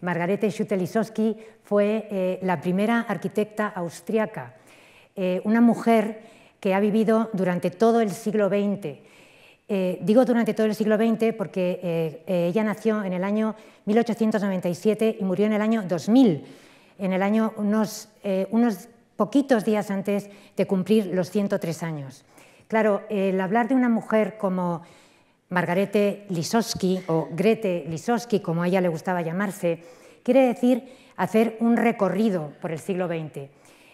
Margarete Schutelisowski fue eh, la primera arquitecta austriaca, eh, una mujer que ha vivido durante todo el siglo XX. Eh, digo durante todo el siglo XX porque ella nació en el año 1897 y murió en el año 2000, en el año unos, unos poquitos días antes de cumplir los 103 años. Claro, el hablar de una mujer como Margarete Lisowski o Grete Lisowski, como a ella le gustaba llamarse, quiere decir hacer un recorrido por el siglo XX.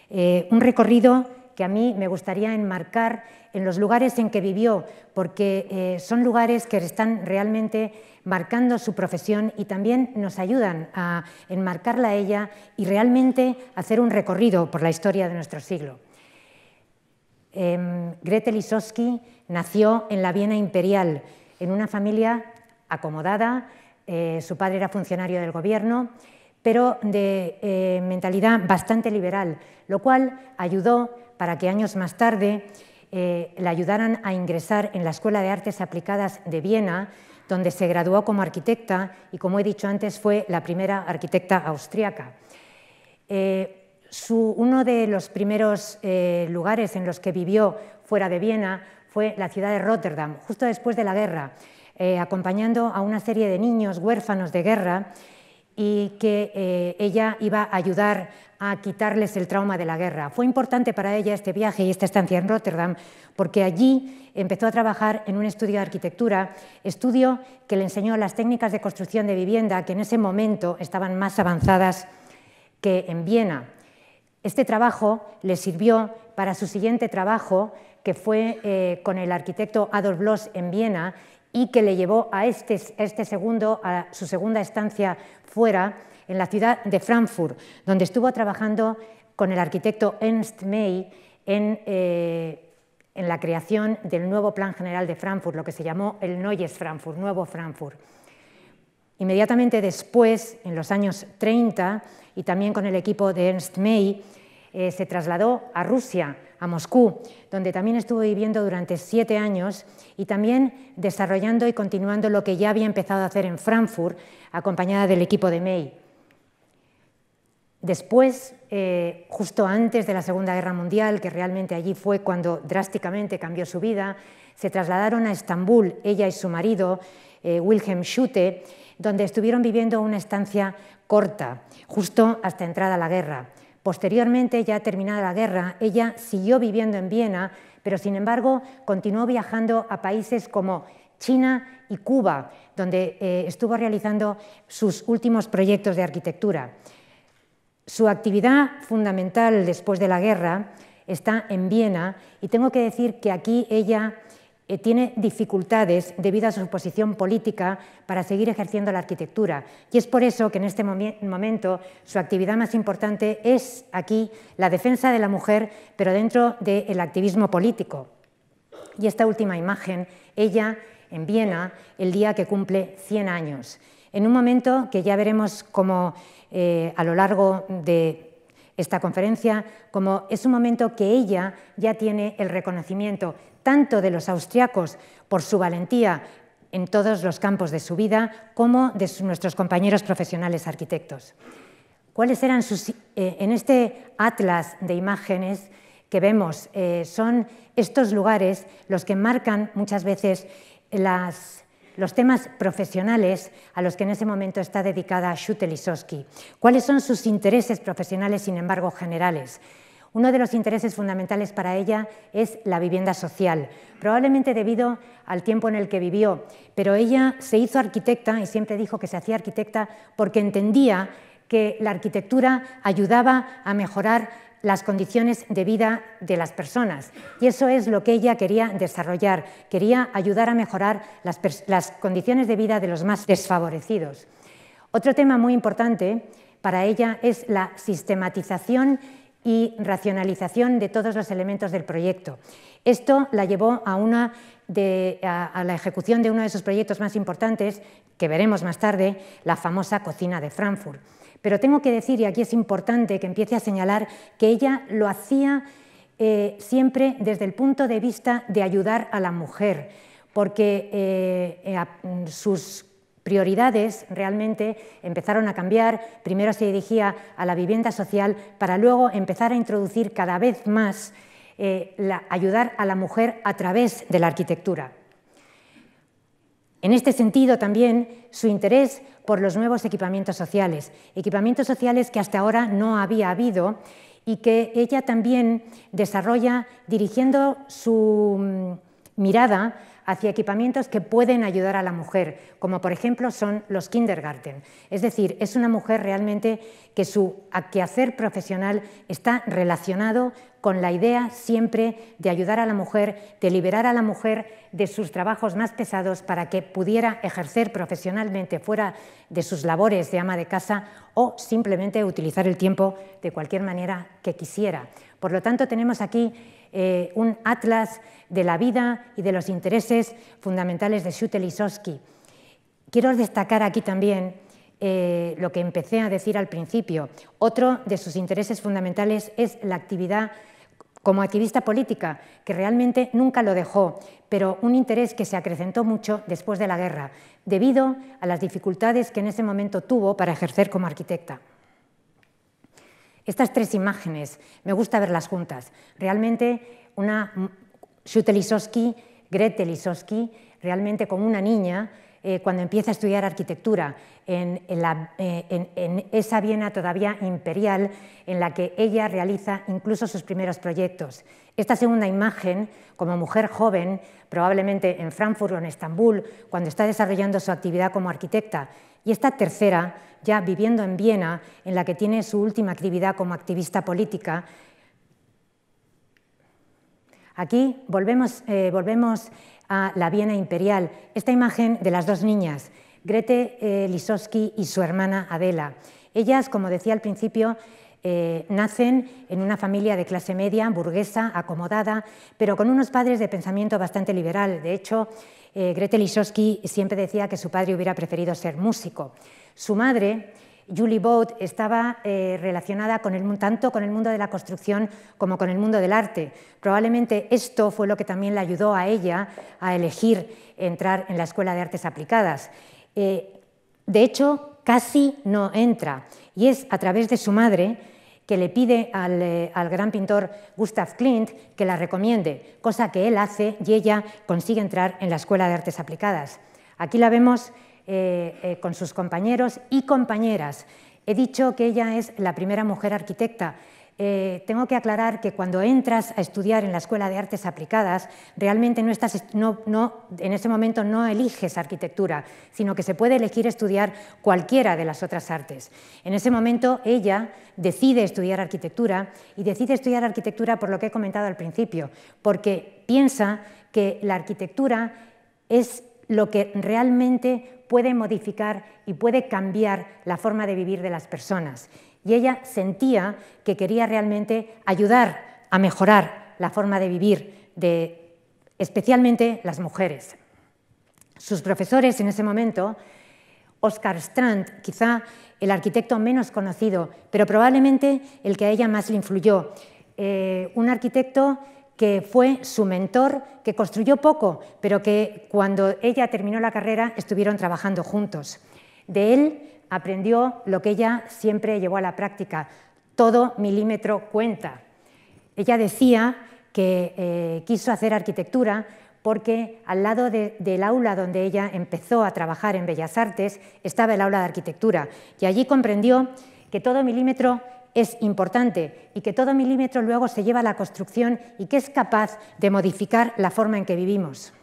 Eh, un recorrido que a mí me gustaría enmarcar en los lugares en que vivió, porque eh, son lugares que están realmente marcando su profesión y también nos ayudan a enmarcarla a ella y realmente hacer un recorrido por la historia de nuestro siglo. Em, Grete Lisowski nació en la Viena Imperial, en una familia acomodada, eh, su padre era funcionario del gobierno, pero de eh, mentalidad bastante liberal, lo cual ayudó para que años más tarde eh, la ayudaran a ingresar en la Escuela de Artes Aplicadas de Viena, donde se graduó como arquitecta y, como he dicho antes, fue la primera arquitecta austriaca. uno de los primeros lugares en los que vivió fuera de Viena fue la ciudad de Rotterdam, justo después de la guerra, eh, acompañando a una serie de niños huérfanos de guerra y que eh, ella iba a ayudar a quitarles el trauma de la guerra. Fue importante para ella este viaje y esta estancia en Rotterdam porque allí empezó a trabajar en un estudio de arquitectura, estudio que le enseñó las técnicas de construcción de vivienda que en ese momento estaban más avanzadas que en Viena. Este trabajo le sirvió para su siguiente trabajo que fue eh, con el arquitecto Adolf bloss en Viena y que le llevó a este, este segundo, a su segunda estancia fuera, en la ciudad de Frankfurt, donde estuvo trabajando con el arquitecto Ernst May eh, en, la creación del nuevo Plan General de Frankfurt, lo que se llamó el Neues Frankfurt, Nuevo Frankfurt. Inmediatamente después, en los años 30, y también con el equipo de Ernst May, eh, se trasladó a Rusia, a Moscú, donde también estuvo viviendo durante siete años y también desarrollando y continuando lo que ya había empezado a hacer en Frankfurt, acompañada del equipo de May. Después, eh, justo antes de la Segunda Guerra Mundial, que realmente allí fue cuando drásticamente cambió su vida, se trasladaron a Estambul, ella y su marido, eh, Wilhelm Schutte, donde estuvieron viviendo una estancia corta, justo hasta entrada la guerra. Posteriormente, ya terminada la guerra, ella siguió viviendo en Viena, pero sin embargo continuó viajando a países como China y Cuba, donde eh, estuvo realizando sus últimos proyectos de arquitectura. Su actividad fundamental después de la guerra está en Viena y tengo que decir que aquí ella eh, tiene dificultades debido a su posición política para seguir ejerciendo la arquitectura. Y es por eso que en este momento su actividad más importante es aquí la defensa de la mujer, pero dentro del activismo político. Y esta última imagen, ella en Viena, el día que cumple 100 años. En un momento que ya veremos cómo eh, a lo largo de esta conferencia, como es un momento que ella ya tiene el reconocimiento tanto de los austriacos por su valentía en todos los campos de su vida, como de nuestros compañeros profesionales arquitectos. ¿Cuáles eran sus... Eh, en este atlas de imágenes que vemos, eh, son estos lugares los que marcan muchas veces las los temas profesionales a los que en ese momento está dedicada Schutte-Lisowski. ¿Cuáles son sus intereses profesionales, sin embargo, generales? Uno de los intereses fundamentales para ella es la vivienda social, probablemente debido al tiempo en el que vivió, pero ella se hizo arquitecta y siempre dijo que se hacía arquitecta porque entendía que la arquitectura ayudaba a mejorar las condiciones de vida de las personas. Y eso es lo que ella quería desarrollar. Quería ayudar a mejorar las, condiciones de vida de los más desfavorecidos. Otro tema muy importante para ella es la sistematización y racionalización de todos los elementos del proyecto. Esto la llevó a, la ejecución de uno de sus proyectos más importantes, que veremos más tarde, la famosa cocina de Frankfurt. Pero tengo que decir, y aquí es importante que empiece a señalar, que ella lo hacía eh, siempre desde el punto de vista de ayudar a la mujer, porque eh, eh, sus prioridades realmente empezaron a cambiar. Primero se dirigía a la vivienda social para luego empezar a introducir cada vez más ayudar a la mujer a través de la arquitectura. En este sentido también su interés por los nuevos equipamientos sociales, equipamientos sociales que hasta ahora no había habido y que ella también desarrolla dirigiendo su mm, mirada hacia equipamientos que pueden ayudar a la mujer, como por ejemplo son los kindergarten. Es decir, es una mujer realmente que su quehacer profesional está relacionado con la idea siempre de ayudar a la mujer, de liberar a la mujer de sus trabajos más pesados para que pudiera ejercer profesionalmente fuera de sus labores de ama de casa o simplemente utilizar el tiempo de cualquier manera que quisiera. Por lo tanto, tenemos aquí eh, un atlas de la vida y de los intereses fundamentales de Schutel Quiero destacar aquí también eh, lo que empecé a decir al principio. Otro de sus intereses fundamentales es la actividad como activista política, que realmente nunca lo dejó, pero un interés que se acrecentó mucho después de la guerra, debido a las dificultades que en ese momento tuvo para ejercer como arquitecta. Estas tres imágenes, me gusta verlas juntas. Realmente, una Sute Lisowski, Grete realmente como una niña, eh, cuando empieza a estudiar arquitectura eh, en, esa Viena todavía imperial en la que ella realiza incluso sus primeros proyectos. Esta segunda imagen, como mujer joven, probablemente en Frankfurt o en Estambul, cuando está desarrollando su actividad como arquitecta y esta tercera, ya viviendo en Viena, en la que tiene su última actividad como activista política, Aquí volvemos, eh, volvemos, a la Viena imperial. Esta imagen de las dos niñas, Grete eh, y su hermana Adela. Ellas, como decía al principio, eh, nacen en una familia de clase media, burguesa, acomodada, pero con unos padres de pensamiento bastante liberal. De hecho, eh, Gretel siempre decía que su padre hubiera preferido ser músico. Su madre, Julie Bode, estaba eh, relacionada con el, tanto con el mundo de la construcción como con el mundo del arte. Probablemente esto fue lo que también le ayudó a ella a elegir entrar en la Escuela de Artes Aplicadas. Eh, de hecho, casi no entra y es a través de su madre que le pide eh, al, gran pintor Gustav Klimt que la recomiende, cosa que él hace y ella consigue entrar en la Escuela de Artes Aplicadas. Aquí la vemos eh, eh, con sus compañeros y compañeras. He dicho que ella es la primera mujer arquitecta eh, tengo que aclarar que cuando entras a estudiar en la Escuela de Artes Aplicadas, realmente no en ese momento no eliges arquitectura, sino que se puede elegir estudiar cualquiera de las otras artes. En ese momento ella decide estudiar arquitectura y decide estudiar arquitectura por lo que he comentado al principio, porque piensa que la arquitectura es lo que realmente puede modificar y puede cambiar la forma de vivir de las personas y ella sentía que quería realmente ayudar a mejorar la forma de vivir de especialmente las mujeres. Sus profesores en ese momento, Oscar Strand, quizá el arquitecto menos conocido, pero probablemente el que a ella más le influyó, eh, un arquitecto que fue su mentor, que construyó poco, pero que cuando ella terminó la carrera estuvieron trabajando juntos. De él aprendió lo que ella siempre llevó a la práctica, todo milímetro cuenta. Ella decía que eh, quiso hacer arquitectura porque al lado del aula donde ella empezó a trabajar en Bellas Artes estaba el aula de arquitectura y allí comprendió que todo milímetro es importante y que todo milímetro luego se lleva a la construcción y que es capaz de modificar la forma en que vivimos.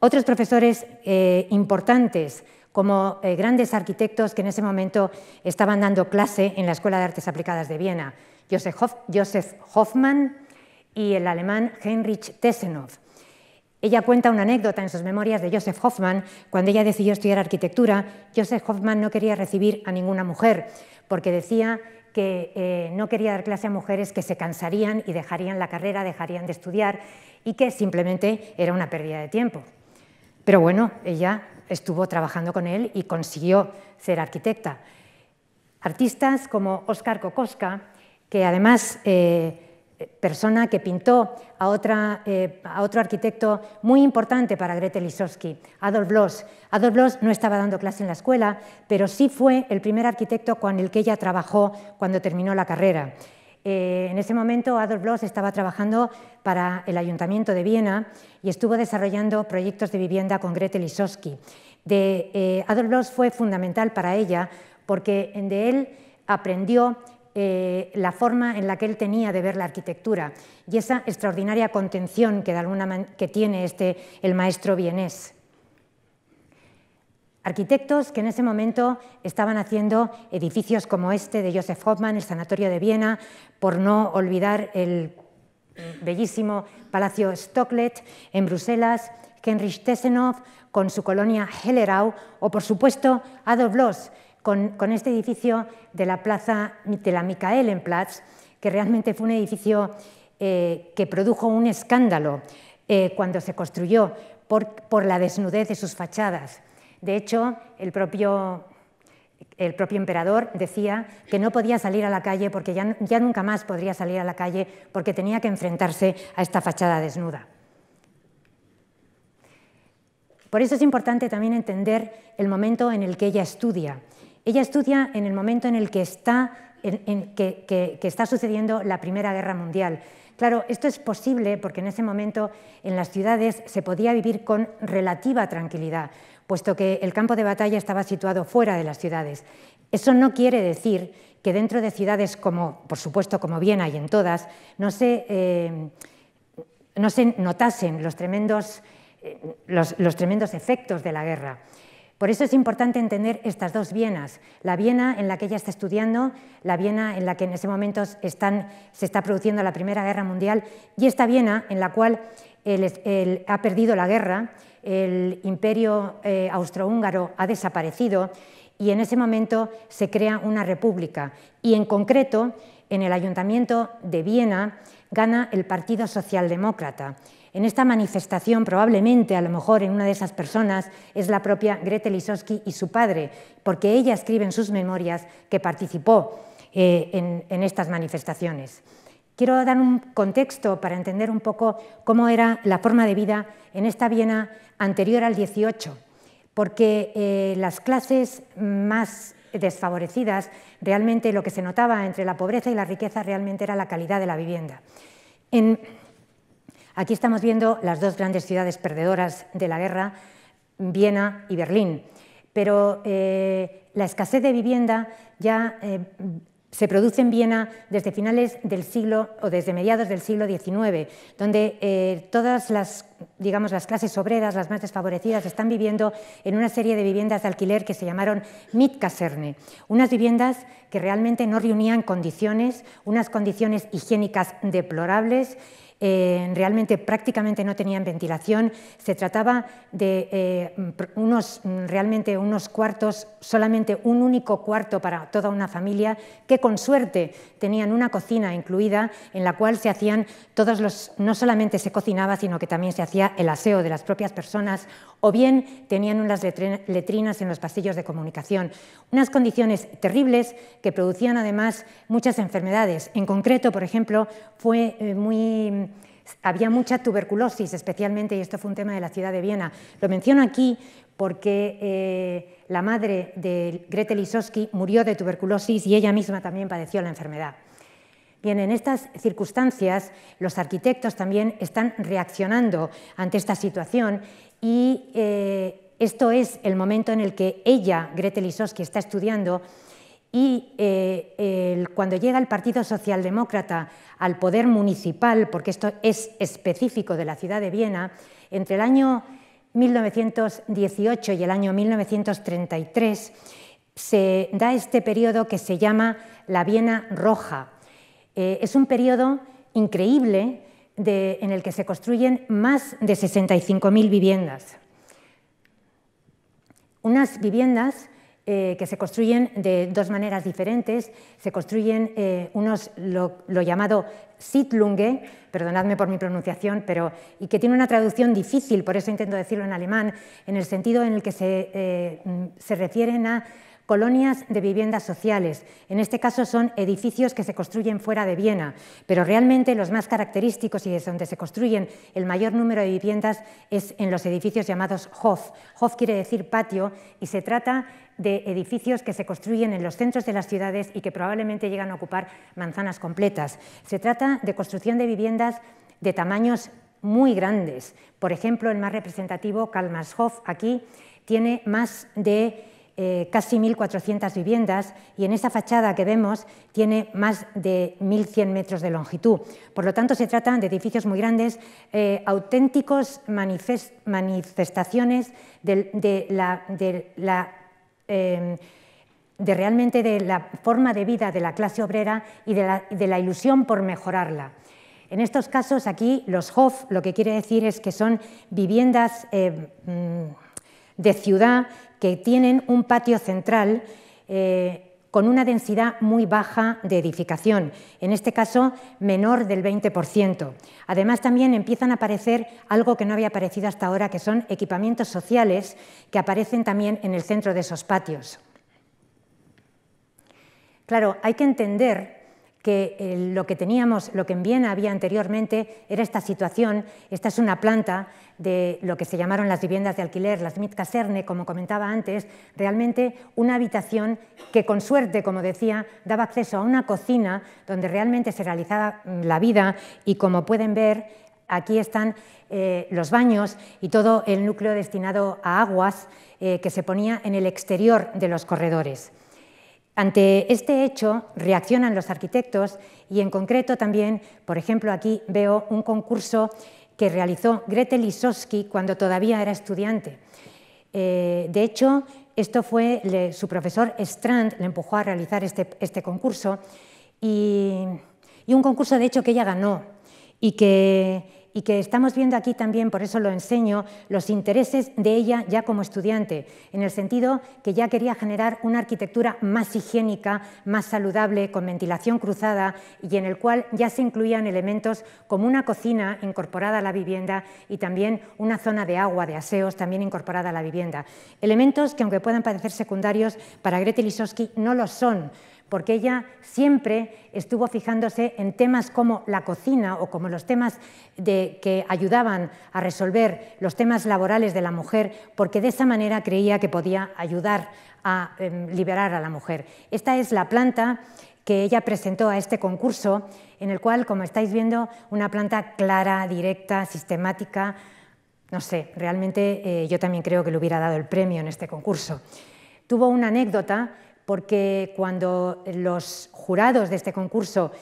Otros profesores eh, importantes como eh, grandes arquitectos que en ese momento estaban dando clase en la Escuela de Artes Aplicadas de Viena, Josef Hoffmann y el alemán Heinrich Tessenow. Ella cuenta una anécdota en sus memorias de Josef Hoffmann, Cuando ella decidió estudiar arquitectura, Josef Hoffmann no quería recibir a ninguna mujer porque decía que eh, no quería dar clase a mujeres que se cansarían y dejarían la carrera, dejarían de estudiar y que simplemente era una pérdida de tiempo. Pero bueno, ella estuvo trabajando con él y consiguió ser arquitecta. Artistas como Oscar Kokoska, que además eh, persona que pintó eh, a, otro arquitecto muy importante para Grete Lisowski, Adolf Bloch. Adolf Bloch no estaba dando clase en la escuela, pero sí fue el primer arquitecto con el que ella trabajó cuando terminó la carrera. Eh, en ese momento Adolf Bloss estaba trabajando para el Ayuntamiento de Viena y estuvo desarrollando proyectos de vivienda con Grete Lisowski. Eh, Adolf Loss fue fundamental para ella porque de él aprendió eh, la forma en la que él tenía de ver la arquitectura y esa extraordinaria contención que, tiene este, el maestro vienés. Arquitectos que en ese momento estaban haciendo edificios como este de Joseph Hoffmann, el Sanatorio de Viena, por no olvidar el bellísimo Palacio Stocklet en Bruselas, Heinrich Tessenov con su colonia Hellerau o, por supuesto, Adolf Loss con, este edificio de la Plaza de la Platz, que realmente fue un edificio eh, que produjo un escándalo eh, cuando se construyó por la desnudez de sus fachadas de hecho, el propio, emperador decía que no podía salir a la calle porque ya, nunca más podría salir a la calle porque tenía que enfrentarse a esta fachada desnuda. Por eso es importante también entender el momento en el que ella estudia. Ella estudia en el momento en el que está, sucediendo la Primera Guerra Mundial. Claro, esto es posible porque en ese momento en las ciudades se podía vivir con relativa tranquilidad puesto que el campo de batalla estaba situado fuera de las ciudades. Eso no quiere decir que dentro de ciudades como, por supuesto, como Viena y en todas, no se, eh, no se notasen los tremendos, eh, los, tremendos efectos de la guerra. Por eso es importante entender estas dos Vienas, la Viena en la que ella está estudiando, la Viena en la que en ese momento se está produciendo la Primera Guerra Mundial y esta Viena en la cual el, ha perdido la guerra, el imperio eh, austrohúngaro ha desaparecido y en ese momento se crea una república. Y en concreto, en el ayuntamiento de Viena gana el Partido Socialdemócrata. En esta manifestación, probablemente, a lo mejor en una de esas personas, es la propia Grete Lisowski y su padre, porque ella escribe en sus memorias que participó eh, en estas manifestaciones. Quiero dar un contexto para entender un poco cómo era la forma de vida en esta Viena anterior al 18, porque eh, las clases más desfavorecidas, realmente lo que se notaba entre la pobreza y la riqueza realmente era la calidad de la vivienda. aquí estamos viendo las dos grandes ciudades perdedoras de la guerra, Viena y Berlín, pero eh, la escasez de vivienda ya eh, se produce en Viena desde finales del siglo o desde mediados del siglo XIX, donde eh, todas las, digamos, las clases obreras, las más desfavorecidas, están viviendo en una serie de viviendas de alquiler que se llamaron Mitkaserne, unas viviendas que realmente no reunían condiciones, unas condiciones higiénicas deplorables eh, realmente prácticamente no tenían ventilación, se trataba de eh, unos, realmente unos cuartos, solamente un único cuarto para toda una familia, que con suerte tenían una cocina incluida en la cual se hacían todos los, no solamente se cocinaba, sino que también se hacía el aseo de las propias personas o bien tenían unas letrinas en los pasillos de comunicación. Unas condiciones terribles que producían además muchas enfermedades. En concreto, por ejemplo, eh, había mucha tuberculosis, especialmente, y esto fue un tema de la ciudad de Viena. Lo menciono aquí porque eh, la madre de Gretel Lisowski murió de tuberculosis y ella misma también padeció la enfermedad. Bien, en estas circunstancias los arquitectos también están reaccionando ante esta situación y eh, esto es el momento en el que ella, Gretel Lisoski, está estudiando y eh, cuando llega el Partido Socialdemócrata al poder municipal, porque esto es específico de la ciudad de Viena, entre el año 1918 y el año 1933 se da este periodo que se llama la Viena Roja eh, es un periodo increíble en el que se construyen más de 65.000 viviendas. Unas viviendas eh, que se construyen de dos maneras diferentes. Se construyen eh, unos, lo, llamado Sitlunge, perdonadme por mi pronunciación, pero, y que tiene una traducción difícil, por eso intento decirlo en alemán, en el sentido en el que se refieren a colonias de viviendas sociales. En este caso son edificios que se construyen fuera de Viena, pero realmente los más característicos y es donde se construyen el mayor número de viviendas es en los edificios llamados Hof. Hof quiere decir patio y se trata de edificios que se construyen en los centros de las ciudades y que probablemente llegan a ocupar manzanas completas. Se trata de construcción de viviendas de tamaños muy grandes. Por ejemplo, el más representativo, Kalmarshof, aquí tiene más de eh, casi 1.400 viviendas y en esa fachada que vemos tiene más de 1.100 metros de longitud. Por lo tanto, se tratan de edificios muy grandes, eh, auténticos manifestaciones de, la... Em, realmente de la forma de vida de la clase obrera y de la, ilusión por mejorarla. En estos casos aquí los HOF lo que quiere decir es que son viviendas eh, mm, de ciudad que tienen un patio central eh, con una densidad muy baja de edificación, en este caso menor del 20%. Además también empiezan a aparecer algo que no había aparecido hasta ahora, que son equipamientos sociales que aparecen también en el centro de esos patios. Claro, hay que entender que eh, lo que teníamos, lo que en Viena había anteriormente, era esta situación. Esta es una planta de lo que se llamaron las viviendas de alquiler, las caserne, como comentaba antes, realmente una habitación que con suerte, como decía, daba acceso a una cocina donde realmente se realizaba mm, la vida y como pueden ver, aquí están eh, los baños y todo el núcleo destinado a aguas eh, que se ponía en el exterior de los corredores. Ante este hecho reaccionan los arquitectos y en concreto también, por ejemplo, aquí veo un concurso que realizó Grete Lisowski cuando todavía era estudiante. Eh, de hecho, esto fue su profesor Strand le empujó a realizar este, este concurso y, y, un concurso de hecho que ella ganó y que y que estamos viendo aquí también, por eso lo enseño, los intereses de ella ya como estudiante, en el sentido que ya quería generar una arquitectura más higiénica, más saludable, con ventilación cruzada y en el cual ya se incluían elementos como una cocina incorporada a la vivienda y también una zona de agua, de aseos también incorporada a la vivienda. Elementos que aunque puedan parecer secundarios, para Grete Lisowski no lo son porque ella siempre estuvo fijándose en temas como la cocina o como los temas de, que ayudaban a resolver los temas laborales de la mujer, porque de esa manera creía que podía ayudar a em, liberar a la mujer. Esta es la planta que ella presentó a este concurso, en el cual, como estáis viendo, una planta clara, directa, sistemática, no sé, realmente eh, yo también creo que le hubiera dado el premio en este concurso. Tuvo una anécdota porque cuando los jurados de este concurso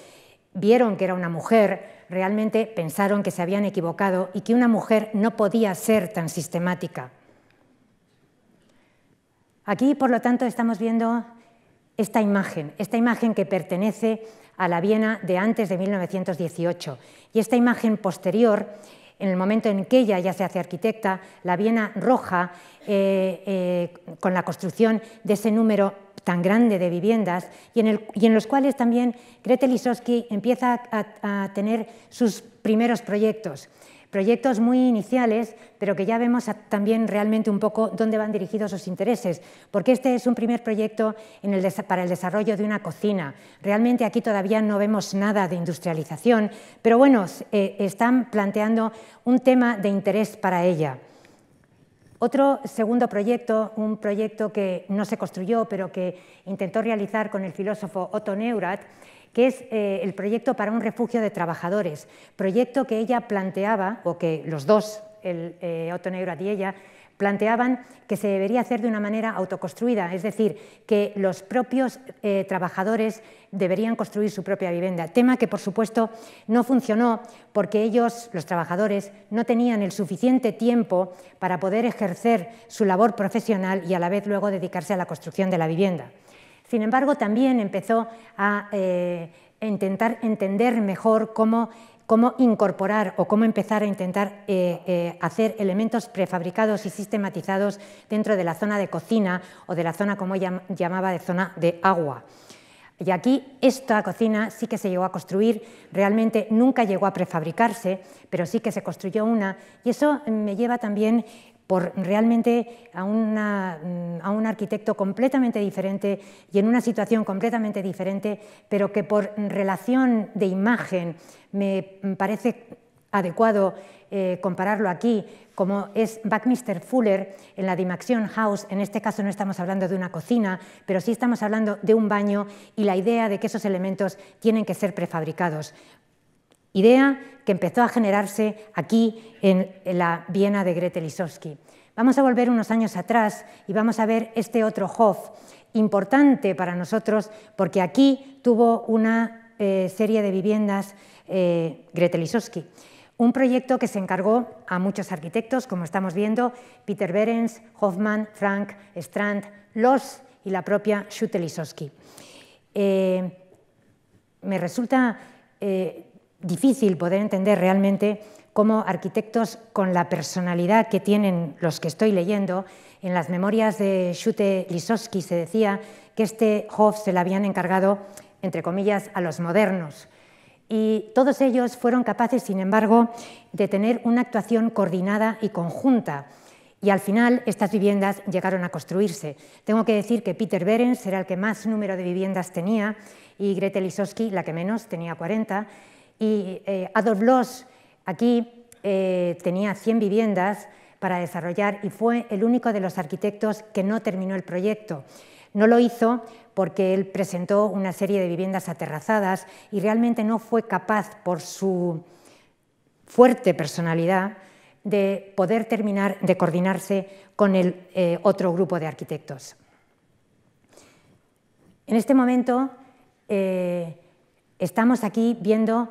vieron que era una mujer, realmente pensaron que se habían equivocado y que una mujer no podía ser tan sistemática. Aquí, por lo tanto, estamos viendo esta imagen, esta imagen que pertenece a la Viena de antes de 1918. Y esta imagen posterior, en el momento en que ella ya se hace arquitecta, la Viena roja, eh, eh, con la construcción de ese número tan grande de viviendas y en, los cuales también Grete Lisowski empieza a, tener sus primeros proyectos proyectos muy iniciales, pero que ya vemos también realmente un poco dónde van dirigidos sus intereses, porque este es un primer proyecto para el desarrollo de una cocina. Realmente aquí todavía no vemos nada de industrialización, pero bueno, eh, están planteando un tema de interés para ella. Otro segundo proyecto, un proyecto que no se construyó, pero que intentó realizar con el filósofo Otto Neurath, que es eh, el proyecto para un refugio de trabajadores, proyecto que ella planteaba, o que los dos, el, eh, Otto Neurath y ella, planteaban que se debería hacer de una manera autoconstruida, es decir, que los propios eh, trabajadores deberían construir su propia vivienda, tema que por supuesto no funcionó porque ellos, los trabajadores, no tenían el suficiente tiempo para poder ejercer su labor profesional y a la vez luego dedicarse a la construcción de la vivienda. Sin embargo, también empezó a... Eh, intentar entender mejor cómo cómo incorporar o cómo empezar a intentar eh, eh, hacer elementos prefabricados y sistematizados dentro de la zona de cocina o de la zona, como ella llamaba, de zona de agua. Y aquí esta cocina sí que se llegó a construir, realmente nunca llegó a prefabricarse, pero sí que se construyó una. Y eso me lleva también por realmente a, mm, a, un arquitecto completamente diferente y en una situación completamente diferente, pero que por relación de imagen me parece adecuado eh, compararlo aquí, como es Buckminster Fuller en la Dimaxion House. En este caso no estamos hablando de una cocina, pero sí estamos hablando de un baño y la idea de que esos elementos tienen que ser prefabricados idea que empezó a generarse aquí en la Viena de Grete Vamos a volver unos años atrás y vamos a ver este otro Hof, importante para nosotros porque aquí tuvo una eh, serie de viviendas eh, Un proyecto que se encargó a muchos arquitectos, como estamos viendo, Peter Behrens, Hoffman, Frank, Strand, Loss y la propia Schutte-Lisowski. Eh, me resulta eh, difícil poder entender realmente cómo arquitectos con la personalidad que tienen los que estoy leyendo, en las memorias de Schute Lisowski se decía que este Hof se le habían encargado, entre comillas, a los modernos. Y todos ellos fueron capaces, sin embargo, de tener una actuación coordinada y conjunta. Y al final estas viviendas llegaron a construirse. Tengo que decir que Peter Behrens era el que más número de viviendas tenía y Grete Lisowski la que menos, tenía 40. Y eh, Adolf Loss aquí eh, tenía 100 viviendas para desarrollar y fue el único de los arquitectos que no terminó el proyecto. No lo hizo porque él presentó una serie de viviendas aterrazadas y realmente no fue capaz, por su fuerte personalidad, de poder terminar de coordinarse con el eh, otro grupo de arquitectos. En este momento estamos aquí viendo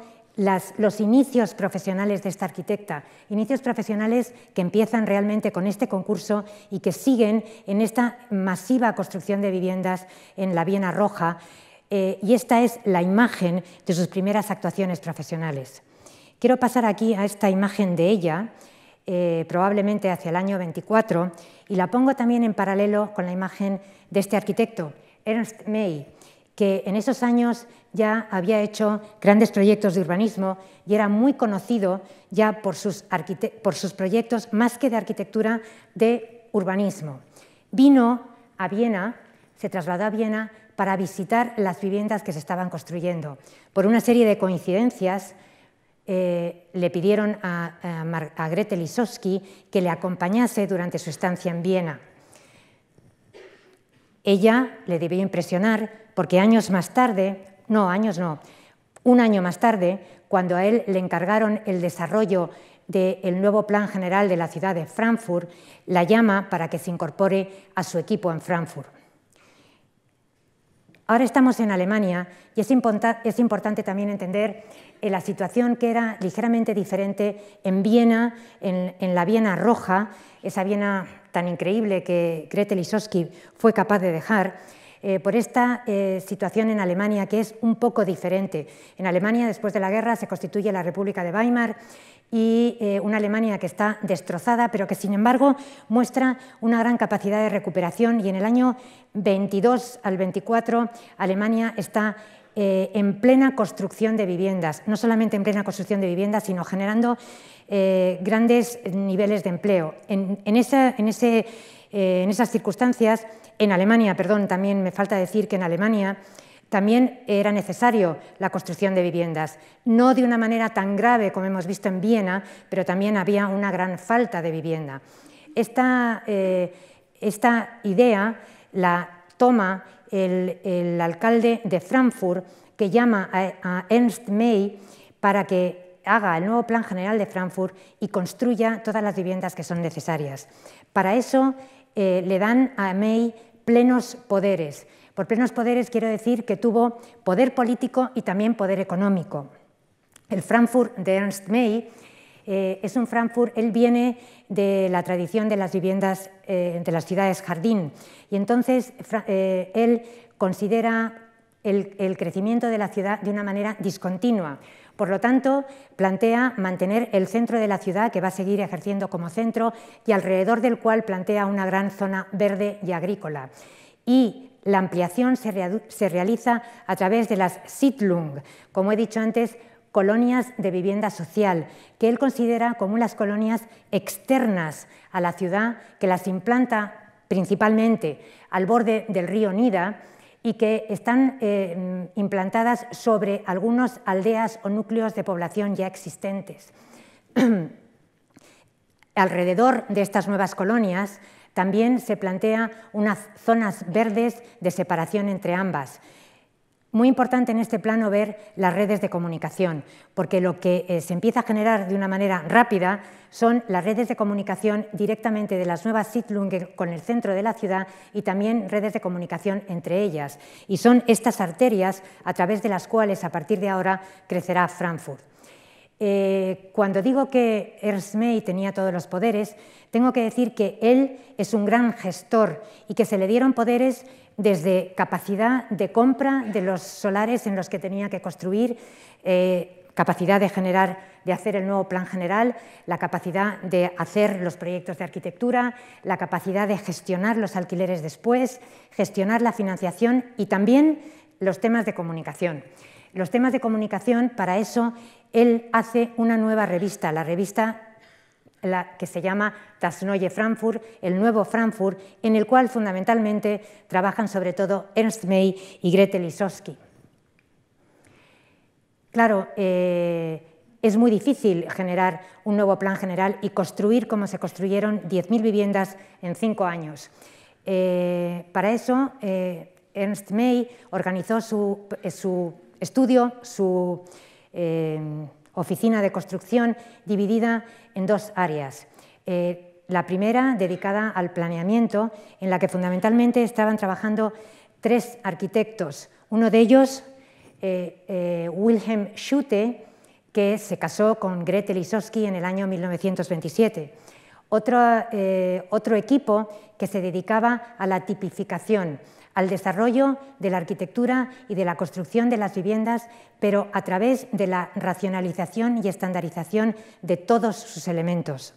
los inicios profesionales de esta arquitecta, inicios profesionales que empiezan realmente con este concurso y que siguen en esta masiva construcción de viviendas en la Viena Roja. Eh, y esta es la imagen de sus primeras actuaciones profesionales. Quiero pasar aquí a esta imagen de ella, eh, probablemente hacia el año 24, y la pongo también en paralelo con la imagen de este arquitecto, Ernst May, que en esos años ya había hecho grandes proyectos de urbanismo y era muy conocido ya por sus, por sus proyectos más que de arquitectura, de urbanismo. Vino a Viena, se trasladó a Viena para visitar las viviendas que se estaban construyendo. Por una serie de coincidencias, eh, le pidieron a, Grete Lisowski que le acompañase durante su estancia en Viena. Ella le debió impresionar porque años más tarde no, años no, un año más tarde, cuando a él le encargaron el desarrollo del nuevo plan general de la ciudad de Frankfurt, la llama para que se incorpore a su equipo en Frankfurt. Ahora estamos en Alemania y es, importante también entender eh, la situación que era ligeramente diferente en Viena, en, la Viena roja, esa Viena tan increíble que Gretel fue capaz de dejar, eh, por esta eh, situación en Alemania que es un poco diferente. En Alemania, después de la guerra, se constituye la República de Weimar y eh, una Alemania que está destrozada, pero que sin embargo muestra una gran capacidad de recuperación y en el año 22 al 24 Alemania está en plena construcción de viviendas, no solamente en plena construcción de viviendas, sino generando grandes niveles de empleo. En, en ese eh, en esas circunstancias, en Alemania, perdón, también me falta decir que en Alemania también era necesario la construcción de viviendas, no de una manera tan grave como hemos visto en Viena, pero también había una gran falta de vivienda. Esta, eh, esta idea la toma el, alcalde de Frankfurt, que llama a, a Ernst May para que haga el nuevo Plan General de Frankfurt y construya todas las viviendas que son necesarias. Para eso eh, le dan a May plenos poderes. Por plenos poderes quiero decir que tuvo poder político y también poder económico. El Frankfurt de Ernst May eh, es un Frankfurt, él viene de la tradición de las viviendas eh, de las ciudades jardín y entonces él considera el, crecimiento de la ciudad de una manera discontinua. Por lo tanto, plantea mantener el centro de la ciudad, que va a seguir ejerciendo como centro, y alrededor del cual plantea una gran zona verde y agrícola. Y la ampliación se, realiza a través de las sitlung, como he dicho antes, colonias de vivienda social, que él considera como las colonias externas a la ciudad, que las implanta principalmente al borde del río Nida, y que están eh, implantadas sobre algunas aldeas o núcleos de población ya existentes. Alrededor de estas nuevas colonias también se plantea unas zonas verdes de separación entre ambas, muy importante en este plano ver las redes de comunicación, porque lo que eh, se empieza a generar de una manera rápida son las redes de comunicación directamente de las nuevas Siedlungen con el centro de la ciudad y también redes de comunicación entre ellas. Y son estas arterias a través de las cuales a partir de ahora crecerá Frankfurt. Eh, cuando digo que Ernst May tenía todos los poderes, tengo que decir que él es un gran gestor y que se le dieron poderes desde capacidad de compra de los solares en los que tenía que construir, eh, capacidad de generar, de hacer el nuevo plan general, la capacidad de hacer los proyectos de arquitectura, la capacidad de gestionar los alquileres después, gestionar la financiación y también los temas de comunicación los temas de comunicación, para eso él hace una nueva revista, la revista que se llama Das Neue Frankfurt, el nuevo Frankfurt, en el cual fundamentalmente trabajan sobre todo Ernst May y Grete Lisowski. Claro, eh, es muy difícil generar un nuevo plan general y construir como se construyeron 10.000 viviendas en cinco años. Eh, para eso, eh, Ernst May organizó su, su estudio, su eh, oficina de construcción, dividida en dos áreas. Eh, la primera dedicada al planeamiento, en la que fundamentalmente estaban trabajando tres arquitectos. Uno de ellos, eh, Wilhelm Schutte, que se casó con Grete Lisowski en el año 1927. otro, equipo que se dedicaba a la tipificación, al desarrollo de la arquitectura y de la construcción de las viviendas, pero a través de la racionalización y estandarización de todos sus elementos.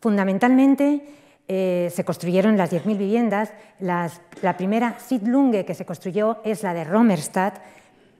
Fundamentalmente, eh, se construyeron las 10.000 viviendas. la primera Siedlunge que se construyó es la de Romerstadt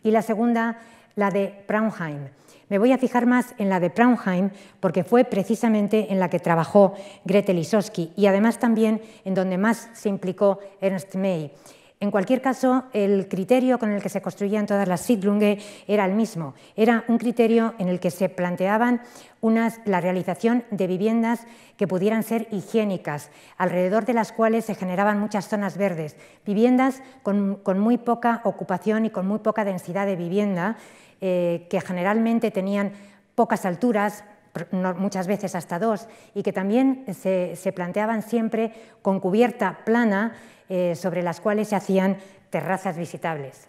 y la segunda la de Braunheim. Me voy a fijar más en la de Braunheim porque fue precisamente en la que trabajó Grete Lisowski y además también en donde más se implicó Ernst May. En cualquier caso, el criterio con el que se construían todas las Siedlungen era el mismo. Era un criterio en el que se planteaban la realización de viviendas que pudieran ser higiénicas, alrededor de las cuales se generaban muchas zonas verdes, viviendas con, muy poca ocupación y con muy poca densidad de vivienda, eh, que generalmente tenían pocas alturas, muchas veces hasta dos, y que también se, planteaban siempre con cubierta plana eh, sobre las cuales se hacían terrazas visitables.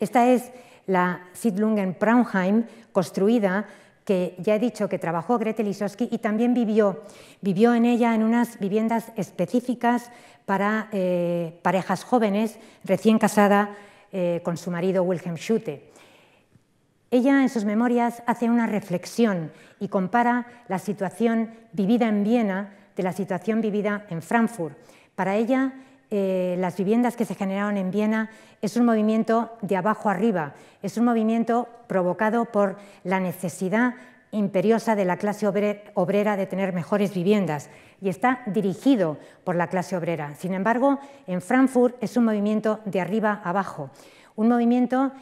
Esta es la Siedlungen Praunheim, construida, que ya he dicho que trabajó Grete Lisowski y también vivió. en ella en unas viviendas específicas para eh, parejas jóvenes, recién casada eh, con su marido Wilhelm Schutte. Ella en sus memorias hace una reflexión y compara la situación vivida en Viena de la situación vivida en Frankfurt. Para ella, eh, las viviendas que se generaron en Viena es un movimiento de abajo arriba, es un movimiento provocado por la necesidad imperiosa de la clase obrera de tener mejores viviendas y está dirigido por la clase obrera. Sin embargo, en Frankfurt es un movimiento de arriba abajo, un movimiento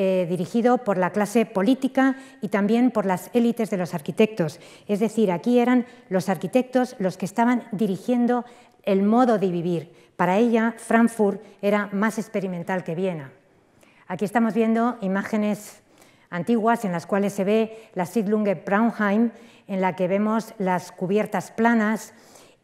eh, dirigido por la clase política y también por las élites de los arquitectos. Es decir, aquí eran los arquitectos los que estaban dirigiendo el modo de vivir. Para ella, Frankfurt era más experimental que Viena. Aquí estamos viendo imágenes antiguas en las cuales se ve la Siedlung Braunheim, en la que vemos las cubiertas planas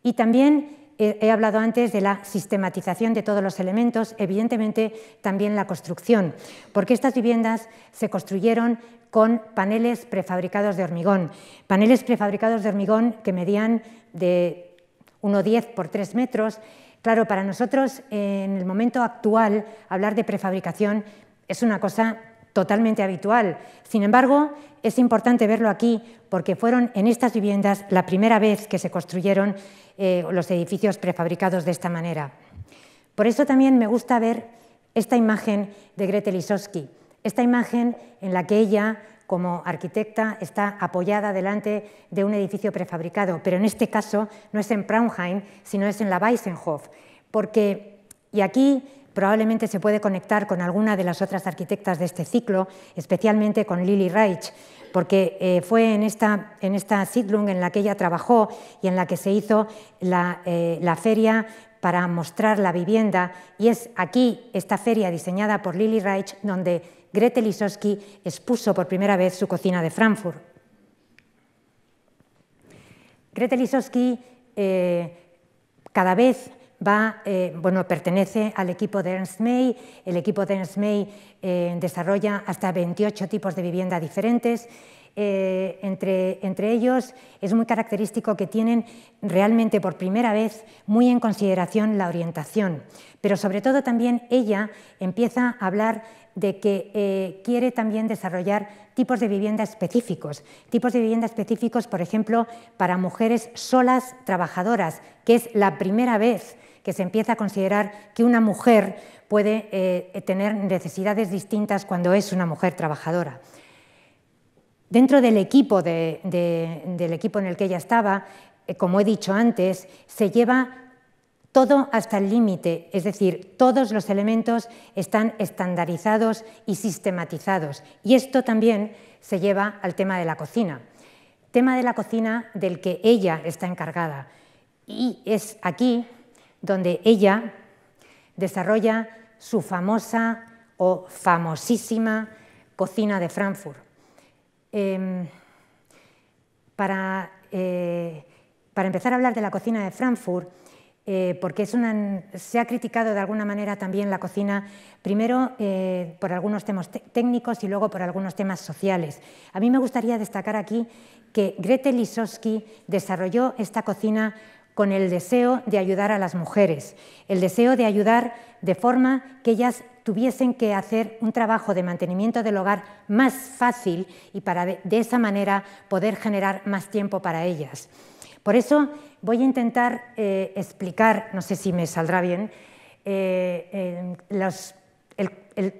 y también He hablado antes de la sistematización de todos los elementos, evidentemente también la construcción, porque estas viviendas se construyeron con paneles prefabricados de hormigón, paneles prefabricados de hormigón que medían de 1,10 por 3 metros. Claro, para nosotros en el momento actual hablar de prefabricación es una cosa totalmente habitual. Sin embargo, es importante verlo aquí porque fueron en estas viviendas la primera vez que se construyeron eh, los edificios prefabricados de esta manera. Por eso también me gusta ver esta imagen de Grete Lisowski, esta imagen en la que ella, como arquitecta, está apoyada delante de un edificio prefabricado, pero en este caso no es en Praunheim, sino es en la Weissenhof, porque, y aquí Probablemente se puede conectar con alguna de las otras arquitectas de este ciclo, especialmente con Lily Reich, porque eh, fue en esta, en esta Siedlung en la que ella trabajó y en la que se hizo eh, la, feria para mostrar la vivienda. Y es aquí, esta feria diseñada por Lily Reich, donde Grete Lisowski expuso por primera vez su cocina de Frankfurt. Grete Lisowski eh, cada vez va, eh, bueno, pertenece al equipo de Ernst May. El equipo de Ernst May eh, desarrolla hasta 28 tipos de vivienda diferentes. Eh, entre, entre, ellos es muy característico que tienen realmente por primera vez muy en consideración la orientación, pero sobre todo también ella empieza a hablar de que quiere también desarrollar tipos de vivienda específicos, tipos de vivienda específicos, por ejemplo, para mujeres solas trabajadoras, que es la primera vez que se empieza a considerar que una mujer puede eh, tener necesidades distintas cuando es una mujer trabajadora. Dentro del equipo, del equipo en el que ella estaba, eh, como he dicho antes, se lleva todo hasta el límite, es decir, todos los elementos están estandarizados y sistematizados. Y esto también se lleva al tema de la cocina, tema de la cocina del que ella está encargada. Y es aquí donde ella desarrolla su famosa o famosísima cocina de Frankfurt. Em, eh, para, empezar a hablar de la cocina de Frankfurt, eh, porque es se ha criticado de alguna manera también la cocina, primero eh, por algunos temas técnicos y luego por algunos temas sociales. A mí me gustaría destacar aquí que Grete Lisowski desarrolló esta cocina con el deseo de ayudar a las mujeres, el deseo de ayudar de forma que ellas tuviesen que hacer un trabajo de mantenimiento del hogar más fácil y para de esa manera poder generar más tiempo para ellas. Por eso voy a intentar eh, explicar, no sé si me saldrá bien, eh, eh, los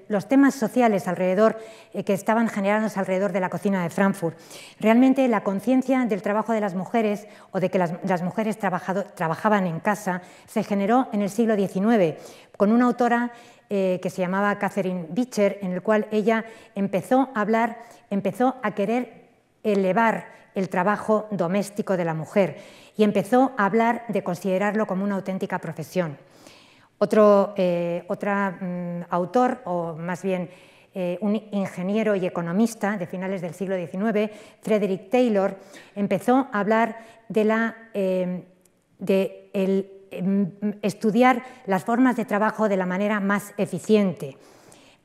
los temas sociales alrededor eh, que estaban generados alrededor de la cocina de Frankfurt. Realmente la conciencia del trabajo de las mujeres o de que las, mujeres trabajaban en casa se generó en el siglo XIX con una autora eh, que se llamaba Catherine Beecher, en el cual ella empezó a hablar, empezó a querer elevar el trabajo doméstico de la mujer y empezó a hablar de considerarlo como una auténtica profesión. Otro eh, mm, autor, o más bien eh, un ingeniero y economista de finales del siglo XIX, Frederick Taylor, empezó a hablar de, eh, em, estudiar las formas de trabajo de la manera más eficiente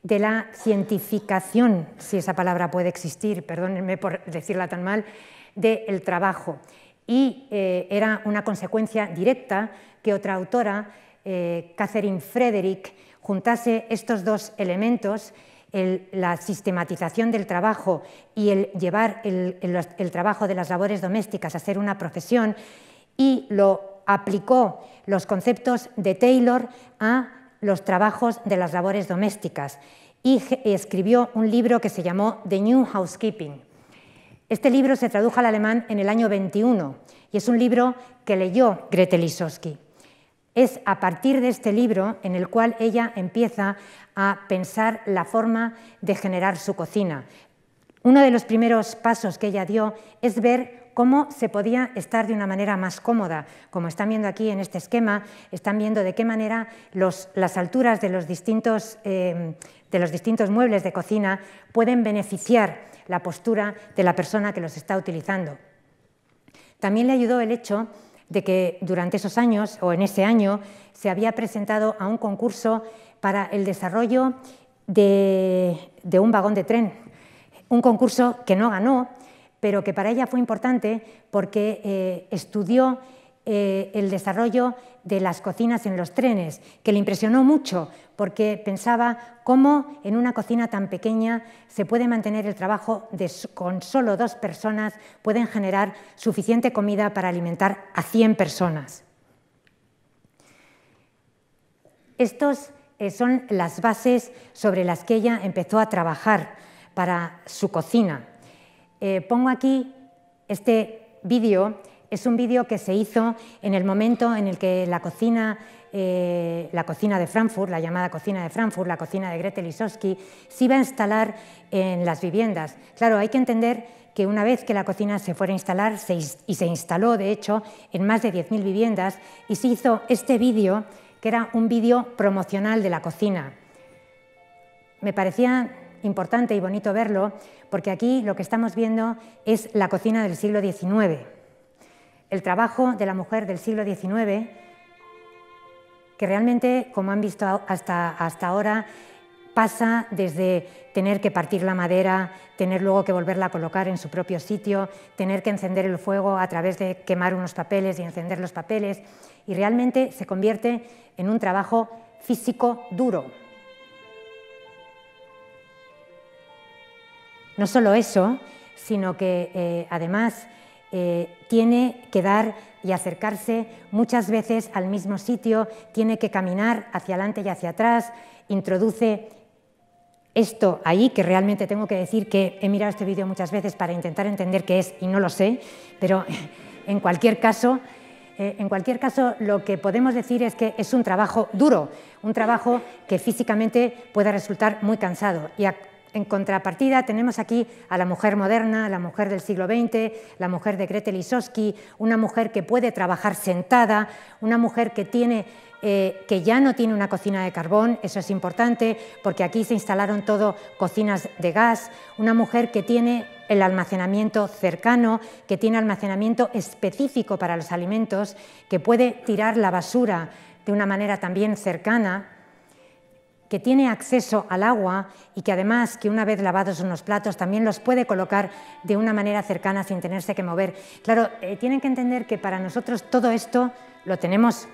de la cientificación, si esa palabra puede existir, perdónenme por decirla tan mal, del trabajo. Y era una consecuencia directa que otra autora eh, Catherine Frederick juntase estos dos elementos, la sistematización del trabajo y el llevar el, trabajo de las labores domésticas a ser una profesión, y lo aplicó los conceptos de Taylor a los trabajos de las labores domésticas y escribió un libro que se llamó The New Housekeeping. Este libro se tradujo al alemán en el año 21 y es un libro que leyó Grete Lisowski. Es a partir de este libro en el cual ella empieza a pensar la forma de generar su cocina. Uno de los primeros pasos que ella dio es ver cómo se podía estar de una manera más cómoda. Como están viendo aquí en este esquema, están viendo de qué manera las alturas eh, de los distintos muebles de cocina pueden beneficiar la postura de la persona que los está utilizando. También le ayudó el hecho de que durante esos años o en ese año se había presentado a un concurso para el desarrollo de, un vagón de tren, un concurso que no ganó, pero que para ella fue importante porque eh, estudió eh, el desarrollo de las cocinas en los trenes, que le impresionó mucho porque pensaba cómo en una cocina tan pequeña se puede mantener el trabajo con solo dos personas, pueden generar suficiente comida para alimentar a 100 personas. Estos eh, son las bases sobre las que ella empezó a trabajar para su cocina. Eh, pongo aquí este vídeo es un vídeo que se hizo en el momento en el que la cocina, eh, cocina de Frankfurt, la llamada cocina de Frankfurt, la cocina de Gretel Isowski, se iba a instalar en las viviendas. Claro, hay que entender que una vez que la cocina se fuera a instalar, y se instaló de hecho en más de 10.000 viviendas, y se hizo este vídeo, que era un vídeo promocional de la cocina. Me parecía importante y bonito verlo, porque aquí lo que estamos viendo es la cocina del siglo XIX el trabajo de la mujer del siglo XIX, que realmente, como han visto hasta, hasta ahora, pasa desde tener que partir la madera, tener luego que volverla a colocar en su propio sitio, tener que encender el fuego a través de quemar unos papeles y encender los papeles, y realmente se convierte en un trabajo físico duro. No solo eso, sino que eh, además eh, tiene que dar y acercarse muchas veces al mismo sitio, tiene que caminar hacia adelante y hacia atrás, introduce esto ahí, que realmente tengo que decir que he mirado este vídeo muchas veces para intentar entender qué es y no lo sé, pero en cualquier caso, eh, en cualquier caso lo que podemos decir es que es un trabajo duro, un trabajo que físicamente puede resultar muy cansado y en contrapartida tenemos aquí a la mujer moderna, la mujer del siglo XX, la mujer de Gretel Lisowski, una mujer que puede trabajar sentada, una mujer que tiene eh, que ya no tiene una cocina de carbón, eso es importante, porque aquí se instalaron todo cocinas de gas, una mujer que tiene el almacenamiento cercano, que tiene almacenamiento específico para los alimentos, que puede tirar la basura de una manera también cercana, que tiene acceso al agua y que además que una vez lavados unos platos también los puede colocar de una manera cercana sin tenerse que mover. Claro, eh, tienen que entender que para nosotros todo esto lo tenemos,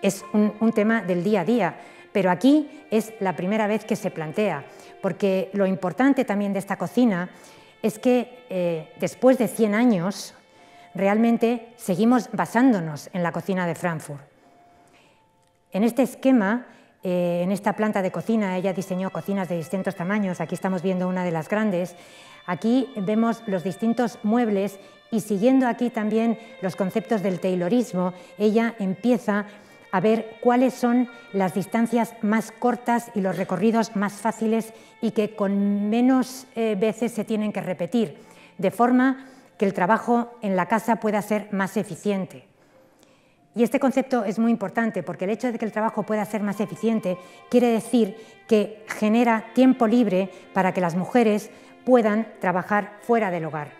es un, tema del día a día, pero aquí es la primera vez que se plantea, porque lo importante también de esta cocina es que eh, después de 100 años realmente seguimos basándonos en la cocina de Frankfurt. En este esquema eh, en esta planta de cocina, ella diseñó cocinas de distintos tamaños, aquí estamos viendo una de las grandes. Aquí vemos los distintos muebles y siguiendo aquí también los conceptos del Taylorismo, ella empieza a ver cuáles son las distancias más cortas y los recorridos más fáciles y que con menos eh, veces se tienen que repetir, de forma que el trabajo en la casa pueda ser más eficiente. Y este concepto es muy importante porque el hecho de que el trabajo pueda ser más eficiente quiere decir que genera tiempo libre para que las mujeres puedan trabajar fuera del hogar.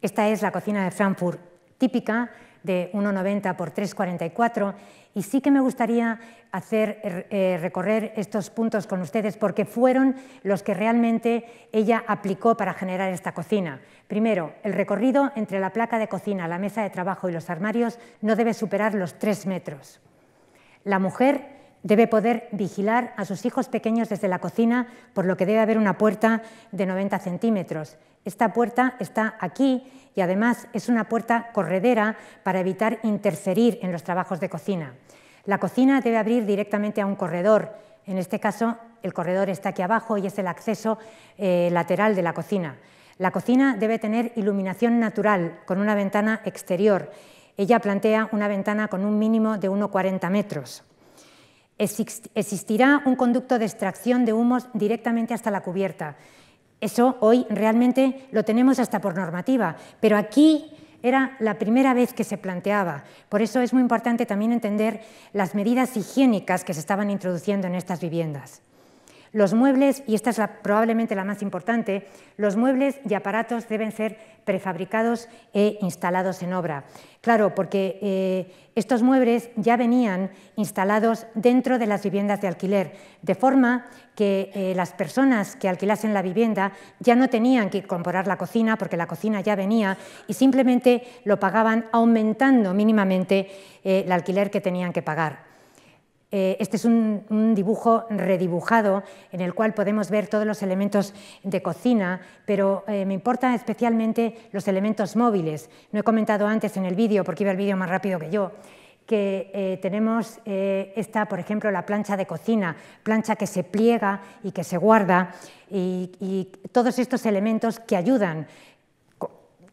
Esta es la cocina de Frankfurt, típica de 1,90 por 3,44 y sí que me gustaría hacer er, eh, recorrer estos puntos con ustedes porque fueron los que realmente ella aplicó para generar esta cocina. Primero, el recorrido entre la placa de cocina, la mesa de trabajo y los armarios no debe superar los 3 metros. La mujer debe poder vigilar a sus hijos pequeños desde la cocina, por lo que debe haber una puerta de 90 centímetros. Esta puerta está aquí y además es una puerta corredera para evitar interferir en los trabajos de cocina. La cocina debe abrir directamente a un corredor. En este caso, el corredor está aquí abajo y es el acceso eh, lateral de la cocina. La cocina debe tener iluminación natural con una ventana exterior. Ella plantea una ventana con un mínimo de 1,40 metros. Existirá un conducto de extracción de humos directamente hasta la cubierta. Eso hoy realmente lo tenemos hasta por normativa, pero aquí era la primera vez que se planteaba. Por eso es muy importante también entender las medidas higiénicas que se estaban introduciendo en estas viviendas. Los muebles, y esta es la, probablemente la más importante, los muebles y aparatos deben ser prefabricados e instalados en obra. Claro, porque eh, estos muebles ya venían instalados dentro de las viviendas de alquiler, de forma que eh, las personas que alquilasen la vivienda ya no tenían que comprar la cocina, porque la cocina ya venía, y simplemente lo pagaban aumentando mínimamente eh, el alquiler que tenían que pagar. Eh, este es un, dibujo redibujado en el cual podemos ver todos los elementos de cocina, pero eh, me importan especialmente los elementos móviles. No he comentado antes en el vídeo, porque iba el vídeo más rápido que yo, que eh, tenemos esta, por ejemplo, la plancha de cocina, plancha que se pliega y que se guarda, y, todos estos elementos que ayudan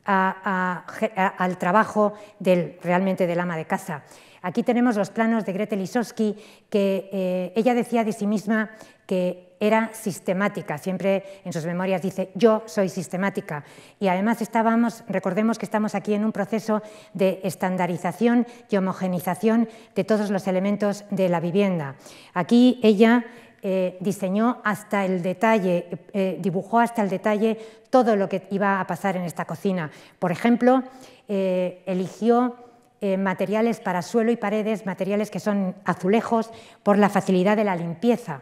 al trabajo realmente del ama de casa. Aquí tenemos los planos de Gretel lisowski, que eh, ella decía de sí misma que era sistemática, siempre en sus memorias dice yo soy sistemática. Y además estábamos, recordemos que estamos aquí en un proceso de estandarización y homogenización de todos los elementos de la vivienda. Aquí ella eh, diseñó hasta el detalle, eh, dibujó hasta el detalle todo lo que iba a pasar en esta cocina. Por ejemplo, eligió eh, materiales para suelo y paredes, materiales que son azulejos, por la facilidad de la limpieza.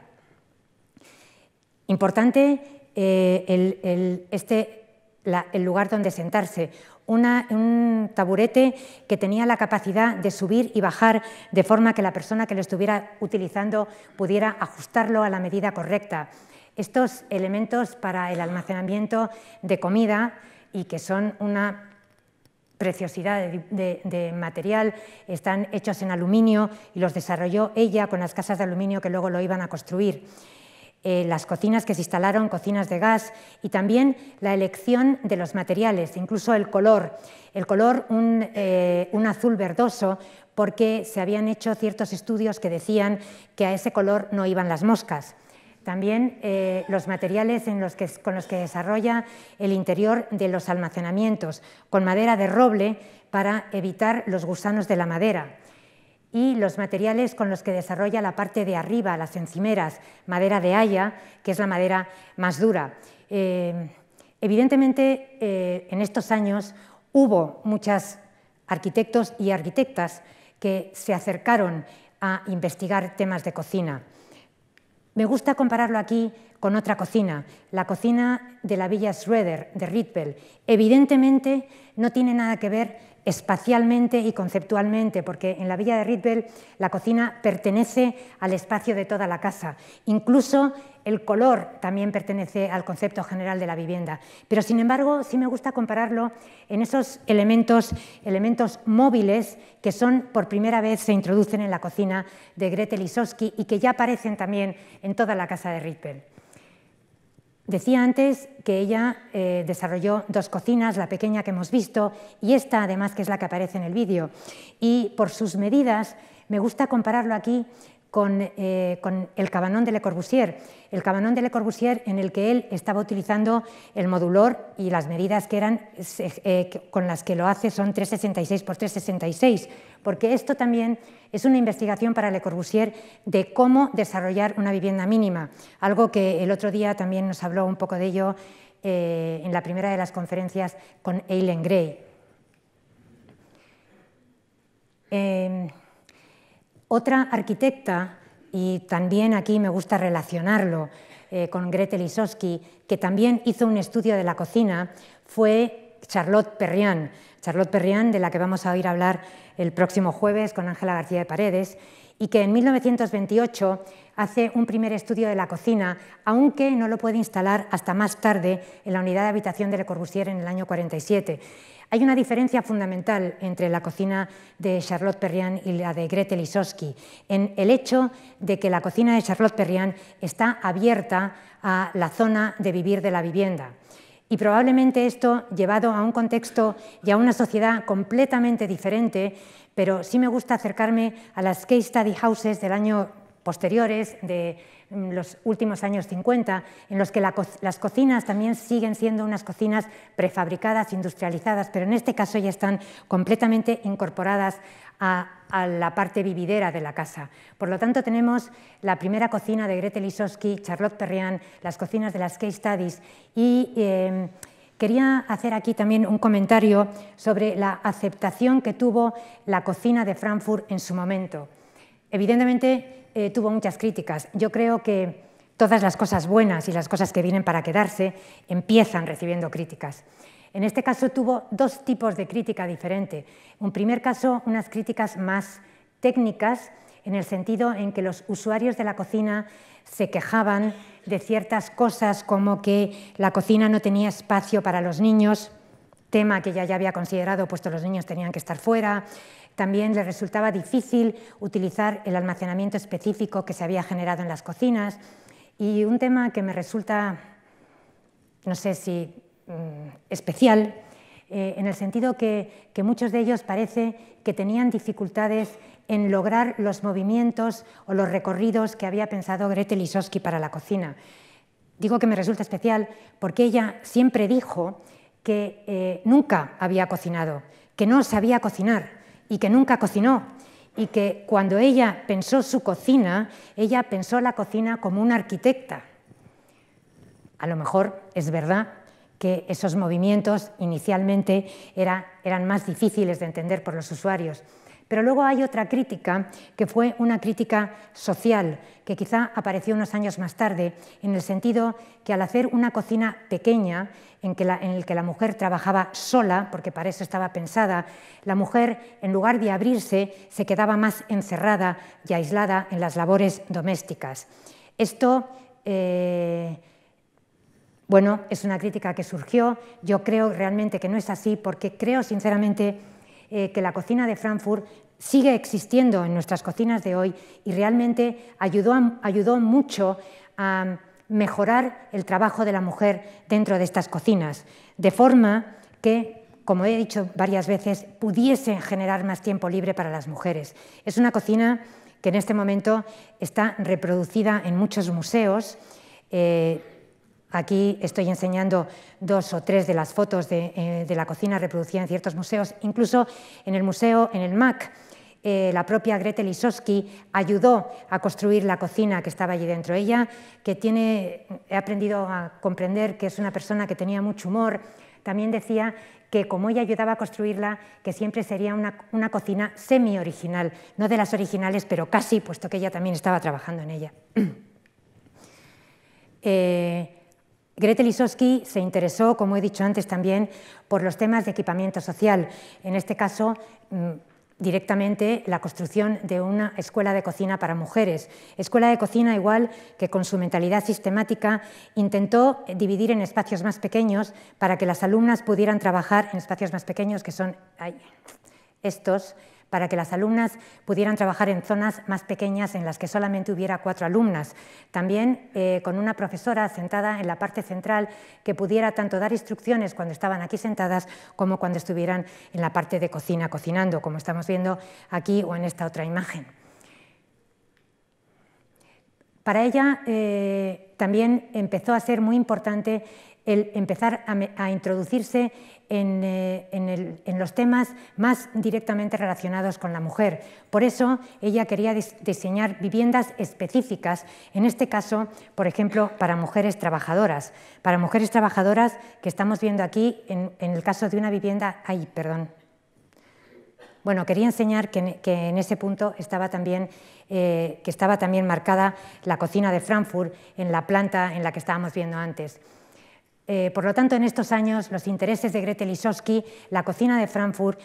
Importante eh, este, el, lugar donde sentarse. un taburete que tenía la capacidad de subir y bajar de forma que la persona que lo estuviera utilizando pudiera ajustarlo a la medida correcta. Estos elementos para el almacenamiento de comida y que son una preciosidad de, material, están hechos en aluminio y los desarrolló ella con las casas de aluminio que luego lo iban a construir. Eh, las cocinas que se instalaron, cocinas de gas y también la elección de los materiales, incluso el color. El color, un eh, azul verdoso, porque se habían hecho ciertos estudios que decían que a ese color no iban las moscas. También eh, los materiales con los que desarrolla el interior de los almacenamientos, con madera de roble para evitar los gusanos de la madera. Y los materiales con los que desarrolla la parte de arriba, las encimeras, madera de haya, que es la madera más dura. Eh, evidentemente, eh, en estos años hubo muchos arquitectos y arquitectas que se acercaron a investigar temas de cocina. Me gusta compararlo aquí con otra cocina, la cocina de la villa Schroeder de Rietveld. Evidentemente no tiene nada que ver espacialmente y conceptualmente, porque en la villa de Ritbel la cocina pertenece al espacio de toda la casa. Incluso el color también pertenece al concepto general de la vivienda. Pero sin embargo, sí me gusta compararlo en esos elementos, elementos móviles que son por primera vez se introducen en la cocina de Gretel Lisowski y que ya aparecen también en toda la casa de Ritbel. Decía antes que ella eh, desarrolló dos cocinas, la pequeña que hemos visto y esta además que es la que aparece en el vídeo. Y por sus medidas, me gusta compararlo aquí con, eh, el cabanón de Le Corbusier, el cabanón de Le Corbusier en el que él estaba utilizando el modulor y las medidas que eran eh, con las que lo hace son 366 por 366, porque esto también es una investigación para Le Corbusier de cómo desarrollar una vivienda mínima, algo que el otro día también nos habló un poco de ello eh, en la primera de las conferencias con Eileen Gray. Em, otra arquitecta, y también aquí me gusta relacionarlo eh, con Gretel Isoski, que también hizo un estudio de la cocina, fue Charlotte Perriand Charlotte Perriand, de la que vamos a oír hablar el próximo jueves con Ángela García de Paredes, y que en 1928 hace un primer estudio de la cocina, aunque no lo puede instalar hasta más tarde en la unidad de habitación de Le Corbusier en el año 47. Hay una diferencia fundamental entre la cocina de Charlotte Perriand y la de Grete Lisowski, en el hecho de que la cocina de Charlotte Perriand está abierta a la zona de vivir de la vivienda. Y probablemente esto, llevado a un contexto y a una sociedad completamente diferente, pero sí me gusta acercarme a las case study houses del año posteriores, de mm, los últimos años 50, en los que las cocinas también siguen siendo unas cocinas prefabricadas, industrializadas, pero en este caso ya están completamente incorporadas a, la parte vividera de la casa. Por lo tanto, tenemos la primera cocina de Grete Lisowski, Charlotte Perriand, las cocinas de las case studies y em, Quería hacer aquí también un comentario sobre la aceptación que tuvo la cocina de Frankfurt en su momento. Evidentemente eh, tuvo muchas críticas. Yo creo que todas las cosas buenas y las cosas que vienen para quedarse empiezan recibiendo críticas. En este caso tuvo dos tipos de crítica diferente. Un primer caso, unas críticas más técnicas, en el sentido en que los usuarios de la cocina se quejaban de ciertas cosas como que la cocina no tenía espacio para los niños, tema que ya, ya había considerado, puesto los niños tenían que estar fuera. También les resultaba difícil utilizar el almacenamiento específico que se había generado en las cocinas. Y un tema que me resulta, no sé si Mm, especial, eh, en el sentido que, muchos de ellos parece que tenían dificultades en lograr los movimientos o los recorridos que había pensado Grete Lisowski para la cocina. Digo que me resulta especial porque ella siempre dijo que eh, nunca había cocinado, que no sabía cocinar y que nunca cocinó, y que cuando ella pensó su cocina, ella pensó la cocina como una arquitecta. A lo mejor es verdad que esos movimientos inicialmente eran más difíciles de entender por los usuarios. Pero luego hay otra crítica, que fue una crítica social, que quizá apareció unos años más tarde, en el sentido que al hacer una cocina pequeña, en, la, en el que la mujer trabajaba sola, porque para eso estaba pensada, la mujer, en lugar de abrirse, se quedaba más encerrada y aislada en las labores domésticas. Esto eh, bueno, es una crítica que surgió, yo creo realmente que no es así porque creo sinceramente eh, que la cocina de Frankfurt sigue existiendo en nuestras cocinas de hoy y realmente ayudó, ayudó mucho a mejorar el trabajo de la mujer dentro de estas cocinas, de forma que, como he dicho varias veces, pudiese generar más tiempo libre para las mujeres. Es una cocina que en este momento está reproducida en muchos museos. Eh, Aquí estoy enseñando dos o tres de las fotos eh, de, la cocina reproducida en ciertos museos, incluso en el museo, en el MAC. Eh, la propia Grete Lisowski ayudó a construir la cocina que estaba allí dentro. Ella, que tiene, he aprendido a comprender que es una persona que tenía mucho humor, también decía que como ella ayudaba a construirla, que siempre sería una, cocina semi-original, no de las originales, pero casi, puesto que ella también estaba trabajando en ella. Eh, Grete Lisowski se interesó, como he dicho antes también, por los temas de equipamiento social, en este caso mm, directamente la construcción de una escuela de cocina para mujeres. Escuela de cocina igual que con su mentalidad sistemática intentó dividir en espacios más pequeños para que las alumnas pudieran trabajar en espacios más pequeños que son estos para que las alumnas pudieran trabajar en zonas más pequeñas en las que solamente hubiera cuatro alumnas. También eh, con una profesora sentada en la parte central que pudiera tanto dar instrucciones cuando estaban aquí sentadas como cuando estuvieran en la parte de cocina cocinando, como estamos viendo aquí o en esta otra imagen. Para ella eh, también empezó a ser muy importante el empezar a introducirse eh, en, los temas más directamente relacionados con la mujer. Por eso ella quería diseñar viviendas específicas, en este caso, por ejemplo, para mujeres trabajadoras. Para mujeres trabajadoras que estamos viendo aquí, en, el caso de una vivienda, ay, perdón, bueno, quería enseñar que, en ese punto estaba también, eh, que estaba también marcada la cocina de Frankfurt en la planta en la que estábamos viendo antes. Eh, por lo tanto, en estos años, los intereses de Grete y la cocina de Frankfurt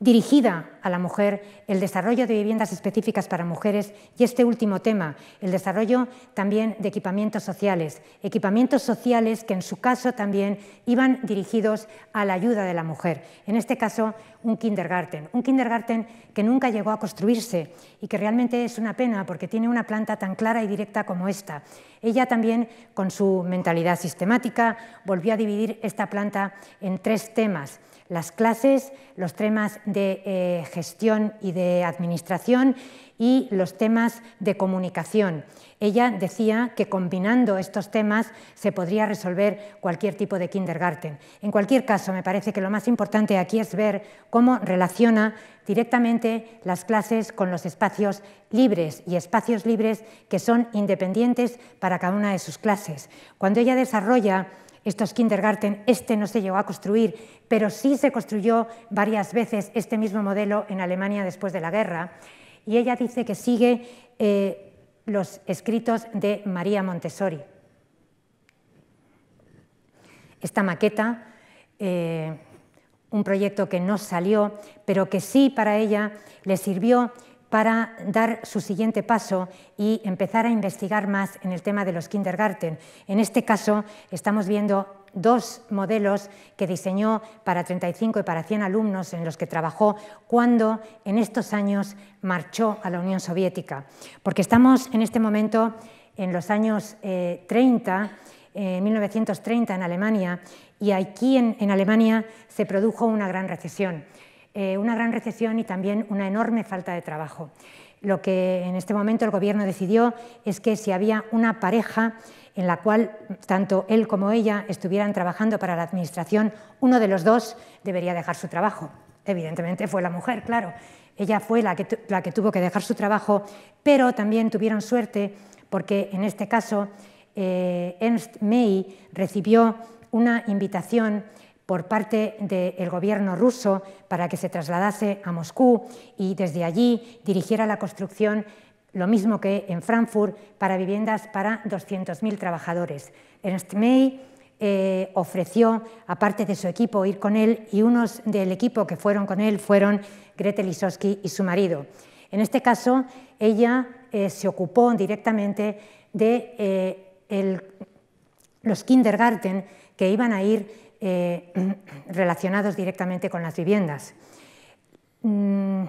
dirigida a la mujer, el desarrollo de viviendas específicas para mujeres y este último tema, el desarrollo también de equipamientos sociales, equipamientos sociales que en su caso también iban dirigidos a la ayuda de la mujer, en este caso un kindergarten, un kindergarten que nunca llegó a construirse y que realmente es una pena porque tiene una planta tan clara y directa como esta. Ella también, con su mentalidad sistemática, volvió a dividir esta planta en tres temas las clases, los temas de eh, gestión y de administración y los temas de comunicación. Ella decía que combinando estos temas se podría resolver cualquier tipo de kindergarten. En cualquier caso, me parece que lo más importante aquí es ver cómo relaciona directamente las clases con los espacios libres y espacios libres que son independientes para cada una de sus clases. Cuando ella desarrolla estos kindergarten, este no se llegó a construir, pero sí se construyó varias veces este mismo modelo en Alemania después de la guerra. Y ella dice que sigue eh, los escritos de María Montessori. Esta maqueta, eh, un proyecto que no salió, pero que sí para ella le sirvió para dar su siguiente paso y empezar a investigar más en el tema de los kindergarten. En este caso estamos viendo dos modelos que diseñó para 35 y para 100 alumnos en los que trabajó cuando en estos años marchó a la Unión Soviética. Porque estamos en este momento en los años 30, en 1930 en Alemania, y aquí en Alemania se produjo una gran recesión. Eh, una gran recesión y también una enorme falta de trabajo. Lo que en este momento el gobierno decidió es que si había una pareja en la cual tanto él como ella estuvieran trabajando para la administración, uno de los dos debería dejar su trabajo. Evidentemente fue la mujer, claro. Ella fue la que, la que tuvo que dejar su trabajo, pero también tuvieron suerte porque en este caso eh, Ernst May recibió una invitación por parte del gobierno ruso para que se trasladase a Moscú y desde allí dirigiera la construcción, lo mismo que en Frankfurt, para viviendas para 200.000 trabajadores. Ernst May eh, ofreció, aparte de su equipo, ir con él y unos del equipo que fueron con él fueron Grete Lisowski y su marido. En este caso, ella eh, se ocupó directamente de eh, los kindergarten que iban a ir eh, relacionados directamente con las viviendas. Mm,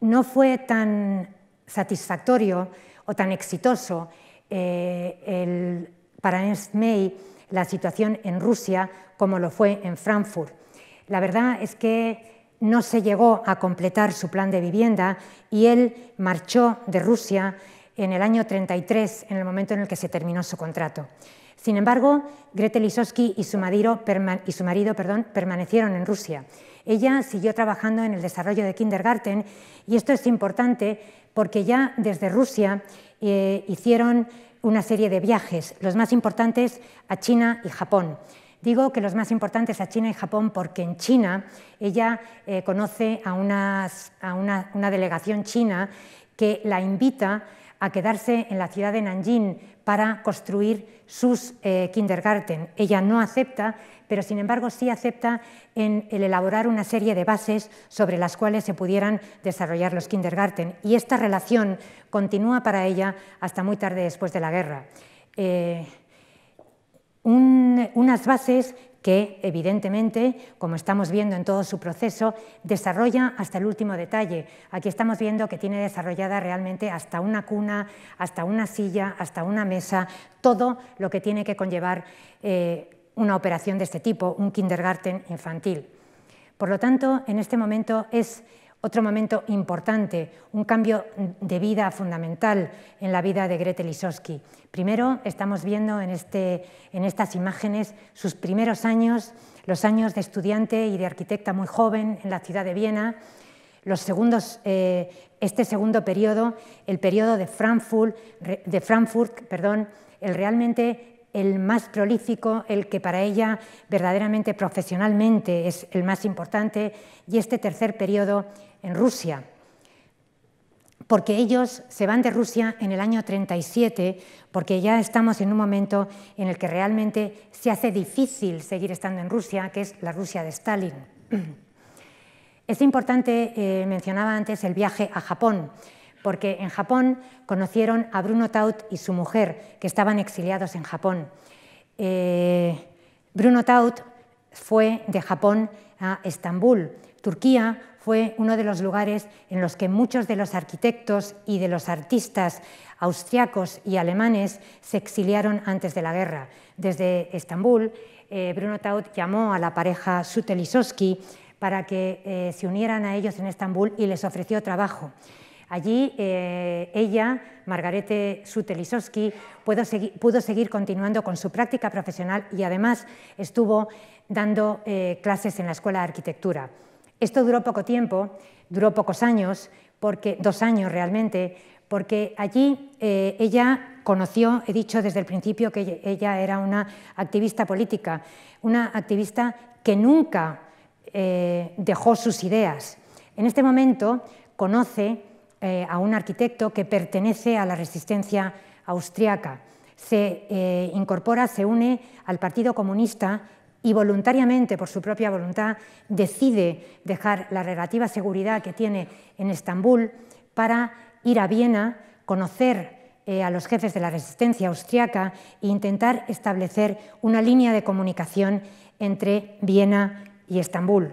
no fue tan satisfactorio o tan exitoso eh, para Ernst May la situación en Rusia como lo fue en Frankfurt. La verdad es que no se llegó a completar su plan de vivienda y él marchó de Rusia en el año 33, en el momento en el que se terminó su contrato. Sin embargo, Grete Lisowski y su, marido, y su marido permanecieron en Rusia. Ella siguió trabajando en el desarrollo de kindergarten y esto es importante porque ya desde Rusia eh, hicieron una serie de viajes, los más importantes a China y Japón. Digo que los más importantes a China y Japón porque en China ella eh, conoce a, una delegación china que la invita a quedarse en la ciudad de Nanjing para construir sus eh, kindergarten. Ella no acepta, pero sin embargo sí acepta en el elaborar una serie de bases sobre las cuales se pudieran desarrollar los kindergarten. Y esta relación continúa para ella hasta muy tarde después de la guerra. Eh, unas bases que evidentemente, como estamos viendo en todo su proceso, desarrolla hasta el último detalle. Aquí estamos viendo que tiene desarrollada realmente hasta una cuna, hasta una silla, hasta una mesa, todo lo que tiene que conllevar eh, una operación de este tipo, un kindergarten infantil. Por lo tanto, en este momento es otro momento importante, un cambio de vida fundamental en la vida de Grete Lisowski. Primero estamos viendo en, este, en estas imágenes sus primeros años, los años de estudiante y de arquitecta muy joven en la ciudad de Viena, los segundos, eh, este segundo periodo, el periodo de Frankfurt, de Frankfurt perdón, el realmente el más prolífico, el que para ella verdaderamente profesionalmente es el más importante, y este tercer periodo en Rusia. Porque ellos se van de Rusia en el año 37, porque ya estamos en un momento en el que realmente se hace difícil seguir estando en Rusia, que es la Rusia de Stalin. Es importante, eh, mencionaba antes, el viaje a Japón porque en Japón conocieron a Bruno Taut y su mujer, que estaban exiliados en Japón. Eh, Bruno Taut fue de Japón a Estambul. Turquía fue uno de los lugares en los que muchos de los arquitectos y de los artistas austriacos y alemanes se exiliaron antes de la guerra. Desde Estambul, eh, Bruno Taut llamó a la pareja Sutelisowski para que eh, se unieran a ellos en Estambul y les ofreció trabajo. Allí eh, ella, Margarete Sutelisowski, pudo, seguir continuando con su práctica profesional y además estuvo dando eh, clases en la Escuela de Arquitectura. Esto duró poco tiempo, duró pocos años, porque, dos años realmente, porque allí eh, ella conoció, he dicho desde el principio que ella era una activista política, una activista que nunca dejó sus ideas. En este momento conoce eh, a un arquitecto que pertenece a la resistencia austriaca. Se eh, incorpora, se une al Partido Comunista y voluntariamente, por su propia voluntad, decide dejar la relativa seguridad que tiene en Estambul para ir a Viena, conocer eh, a los jefes de la resistencia austriaca e intentar establecer una línea de comunicación entre Viena y Estambul.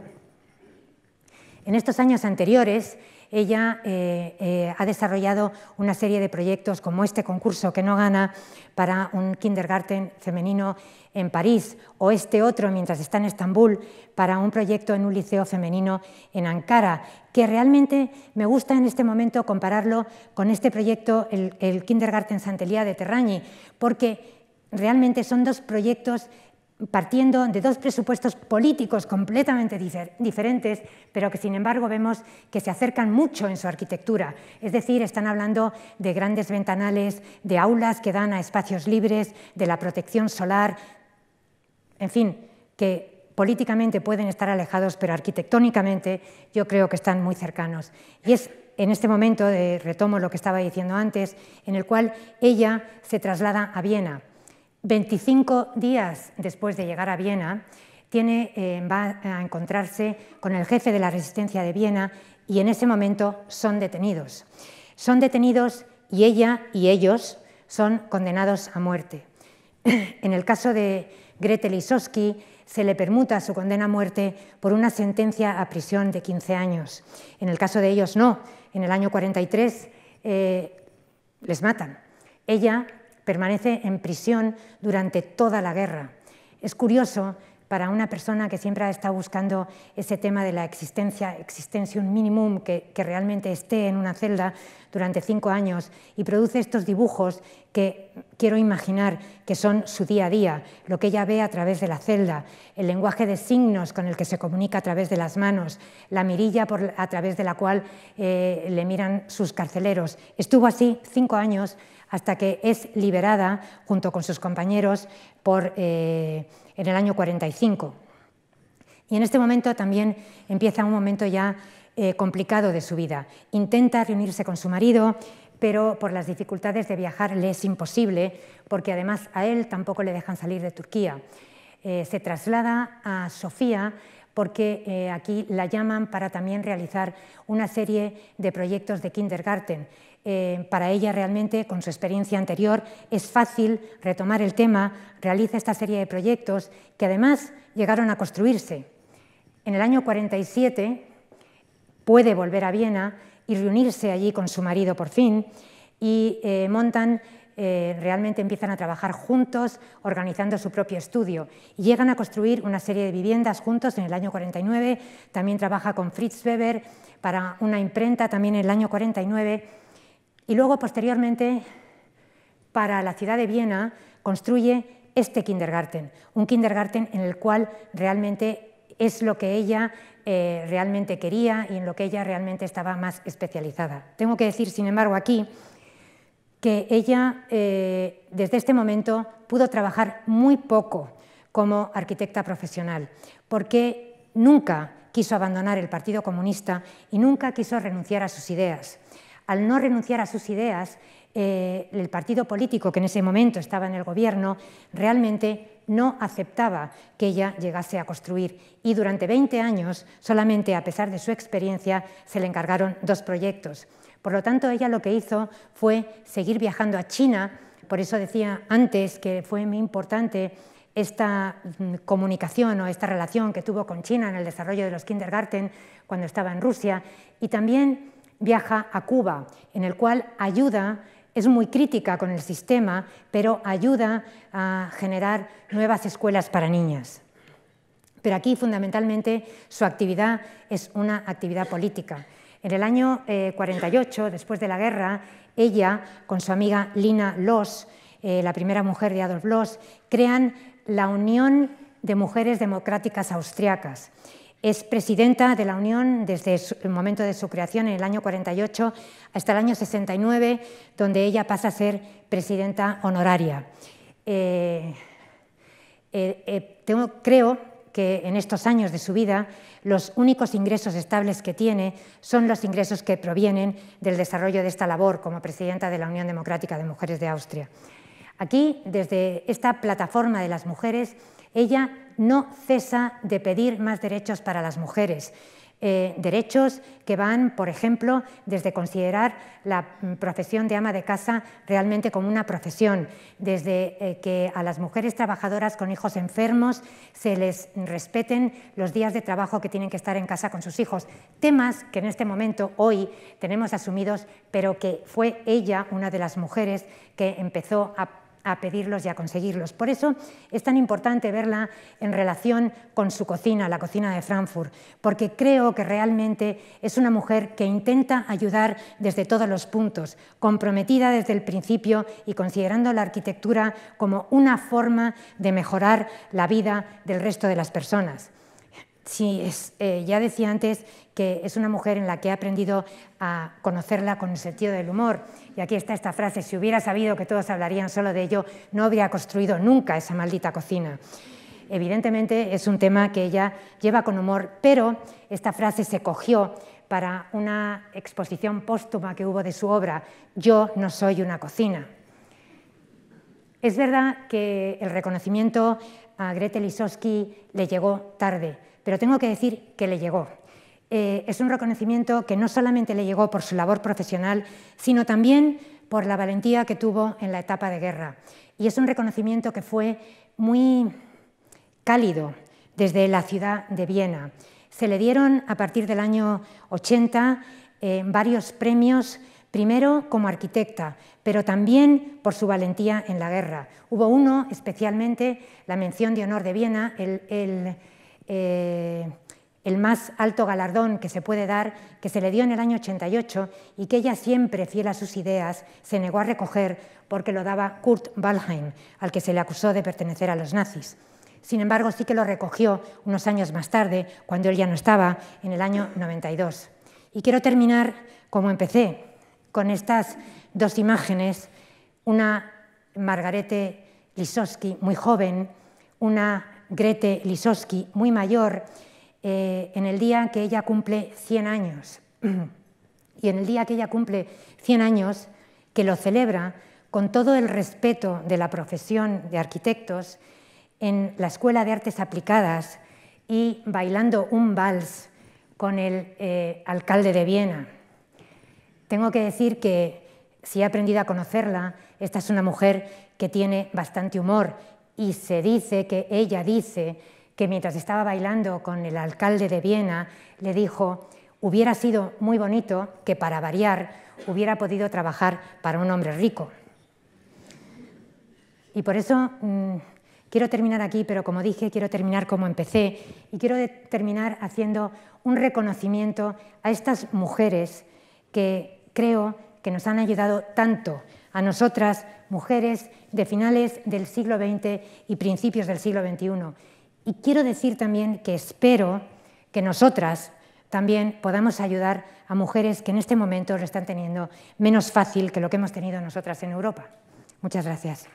En estos años anteriores, ella eh, eh, ha desarrollado una serie de proyectos como este concurso que no gana para un kindergarten femenino en París o este otro mientras está en Estambul para un proyecto en un liceo femenino en Ankara, que realmente me gusta en este momento compararlo con este proyecto, el, el Kindergarten Santelía de Terrañi, porque realmente son dos proyectos partiendo de dos presupuestos políticos completamente diferentes, pero que sin embargo vemos que se acercan mucho en su arquitectura. Es decir, están hablando de grandes ventanales, de aulas que dan a espacios libres, de la protección solar, en fin, que políticamente pueden estar alejados, pero arquitectónicamente yo creo que están muy cercanos. Y es en este momento, de eh, retomo lo que estaba diciendo antes, en el cual ella se traslada a Viena 25 días después de llegar a Viena, eh, va a encontrarse con el jefe de la resistencia de Viena y en ese momento son detenidos. Son detenidos y ella y ellos son condenados a muerte. En el caso de Gretel Isoski, se le permuta su condena a muerte por una sentencia a prisión de 15 años. En el caso de ellos no. En el año 43 eh, les matan. Ella permanece en prisión durante toda la guerra. Es curioso para una persona que siempre ha estado buscando ese tema de la existencia, un minimum, que, que realmente esté en una celda durante cinco años y produce estos dibujos que quiero imaginar que son su día a día, lo que ella ve a través de la celda, el lenguaje de signos con el que se comunica a través de las manos, la mirilla por, a través de la cual eh, le miran sus carceleros. Estuvo así cinco años hasta que es liberada junto con sus compañeros eh, en el año 45. Y en este momento también empieza un momento ya eh, complicado de su vida. Intenta reunirse con su marido, pero por las dificultades de viajar le es imposible, porque además a él tampoco le dejan salir de Turquía. Eh, se traslada a Sofía porque aquí la llaman para también realizar una serie de proyectos de kindergarten. Eh, para ella realmente, con su experiencia anterior, es fácil retomar el tema, realiza esta serie de proyectos que además llegaron a construirse. En el año 47 puede volver a Viena y reunirse allí con su marido por fin y eh, montan eh, realmente empiezan a trabajar juntos, organizando su propio estudio. Y llegan a construir una serie de viviendas juntos en el año 49. También trabaja con Fritz Weber para una imprenta también en el año 49. Y luego, posteriormente, para la ciudad de Viena, construye este kindergarten, un kindergarten en el cual realmente es lo que ella eh, realmente quería y en lo que ella realmente estaba más especializada. Tengo que decir, sin embargo, aquí que ella eh, desde este momento pudo trabajar muy poco como arquitecta profesional, porque nunca quiso abandonar el Partido Comunista y nunca quiso renunciar a sus ideas al no renunciar a sus ideas, eh, el partido político que en ese momento estaba en el gobierno realmente no aceptaba que ella llegase a construir. Y durante 20 años, solamente a pesar de su experiencia, se le encargaron dos proyectos. Por lo tanto, ella lo que hizo fue seguir viajando a China. Por eso decía antes que fue muy importante esta mm, comunicación o esta relación que tuvo con China en el desarrollo de los kindergarten cuando estaba en Rusia. Y también viaja a Cuba, en el cual ayuda, es muy crítica con el sistema, pero ayuda a generar nuevas escuelas para niñas. Pero aquí fundamentalmente su actividad es una actividad política. En el año 48, eh, después de la guerra, ella con su amiga Lina Loss, eh, la primera mujer de Adolf Loss, crean la Unión de Mujeres Democráticas Austriacas. Es presidenta de la Unión desde el momento de su creación en el año 48 hasta el año 69, donde ella pasa a ser presidenta honoraria. Eh, eh, eh, creo que en estos años de su vida los únicos ingresos estables que tiene son los ingresos que provienen del desarrollo de esta labor como presidenta de la Unión Democrática de Mujeres de Austria. Aquí, desde esta plataforma de las mujeres, ella no cesa de pedir más derechos para las mujeres. Eh, derechos que van, por ejemplo, desde considerar la mm, profesión de ama de casa realmente como una profesión, desde eh, que a las mujeres trabajadoras con hijos enfermos se les respeten los días de trabajo que tienen que estar en casa con sus hijos. Temas que en este momento, hoy, tenemos asumidos, pero que fue ella, una de las mujeres, que empezó a a pedirlos y a conseguirlos. Por eso es tan importante verla en relación con su cocina, la cocina de Frankfurt, porque creo que realmente es una mujer que intenta ayudar desde todos los puntos, comprometida desde el principio y considerando la arquitectura como una forma de mejorar la vida del resto de las personas. Sí, eh, ya decía antes que es una mujer en la que he aprendido a conocerla con el sentido del humor. Y aquí está esta frase, si hubiera sabido que todos hablarían solo de ello, no habría construido nunca esa maldita cocina. Evidentemente es un tema que ella lleva con humor, pero esta frase se cogió para una exposición póstuma que hubo de su obra, Yo no soy una cocina. Es verdad que el reconocimiento a Grete Lisowski le llegó tarde, pero tengo que decir que le llegó. Eh, es un reconocimiento que no solamente le llegó por su labor profesional, sino también por la valentía que tuvo en la etapa de guerra. Y es un reconocimiento que fue muy cálido desde la ciudad de Viena. Se le dieron a partir del año 80 eh, varios premios, primero como arquitecta, pero también por su valentía en la guerra. Hubo uno especialmente, la mención de honor de Viena, el eh, el más alto galardón que se puede dar, que se le dio en el año 88 y que ella siempre, fiel a sus ideas, se negó a recoger porque lo daba Kurt Wallheim, al que se le acusó de pertenecer a los nazis. Sin embargo, sí que lo recogió unos años más tarde, cuando él ya no estaba, en el año 92. Y quiero terminar como empecé, con estas dos imágenes, una Margarete Lisowski muy joven, una Grete Lisowski, muy mayor, eh, en el día que ella cumple 100 años. y en el día que ella cumple 100 años, que lo celebra con todo el respeto de la profesión de arquitectos en la Escuela de Artes Aplicadas y bailando un vals con el eh, alcalde de Viena. Tengo que decir que si he aprendido a conocerla, esta es una mujer que tiene bastante humor y se dice que ella dice que mientras estaba bailando con el alcalde de Viena, le dijo, hubiera sido muy bonito que para variar hubiera podido trabajar para un hombre rico. Y por eso mm, quiero terminar aquí, pero como dije, quiero terminar como empecé y quiero terminar haciendo un reconocimiento a estas mujeres que creo que nos han ayudado tanto a nosotras, mujeres de finales del siglo XX y principios del siglo XXI. Y quiero decir también que espero que nosotras también podamos ayudar a mujeres que en este momento lo están teniendo menos fácil que lo que hemos tenido nosotras en Europa. Muchas gracias.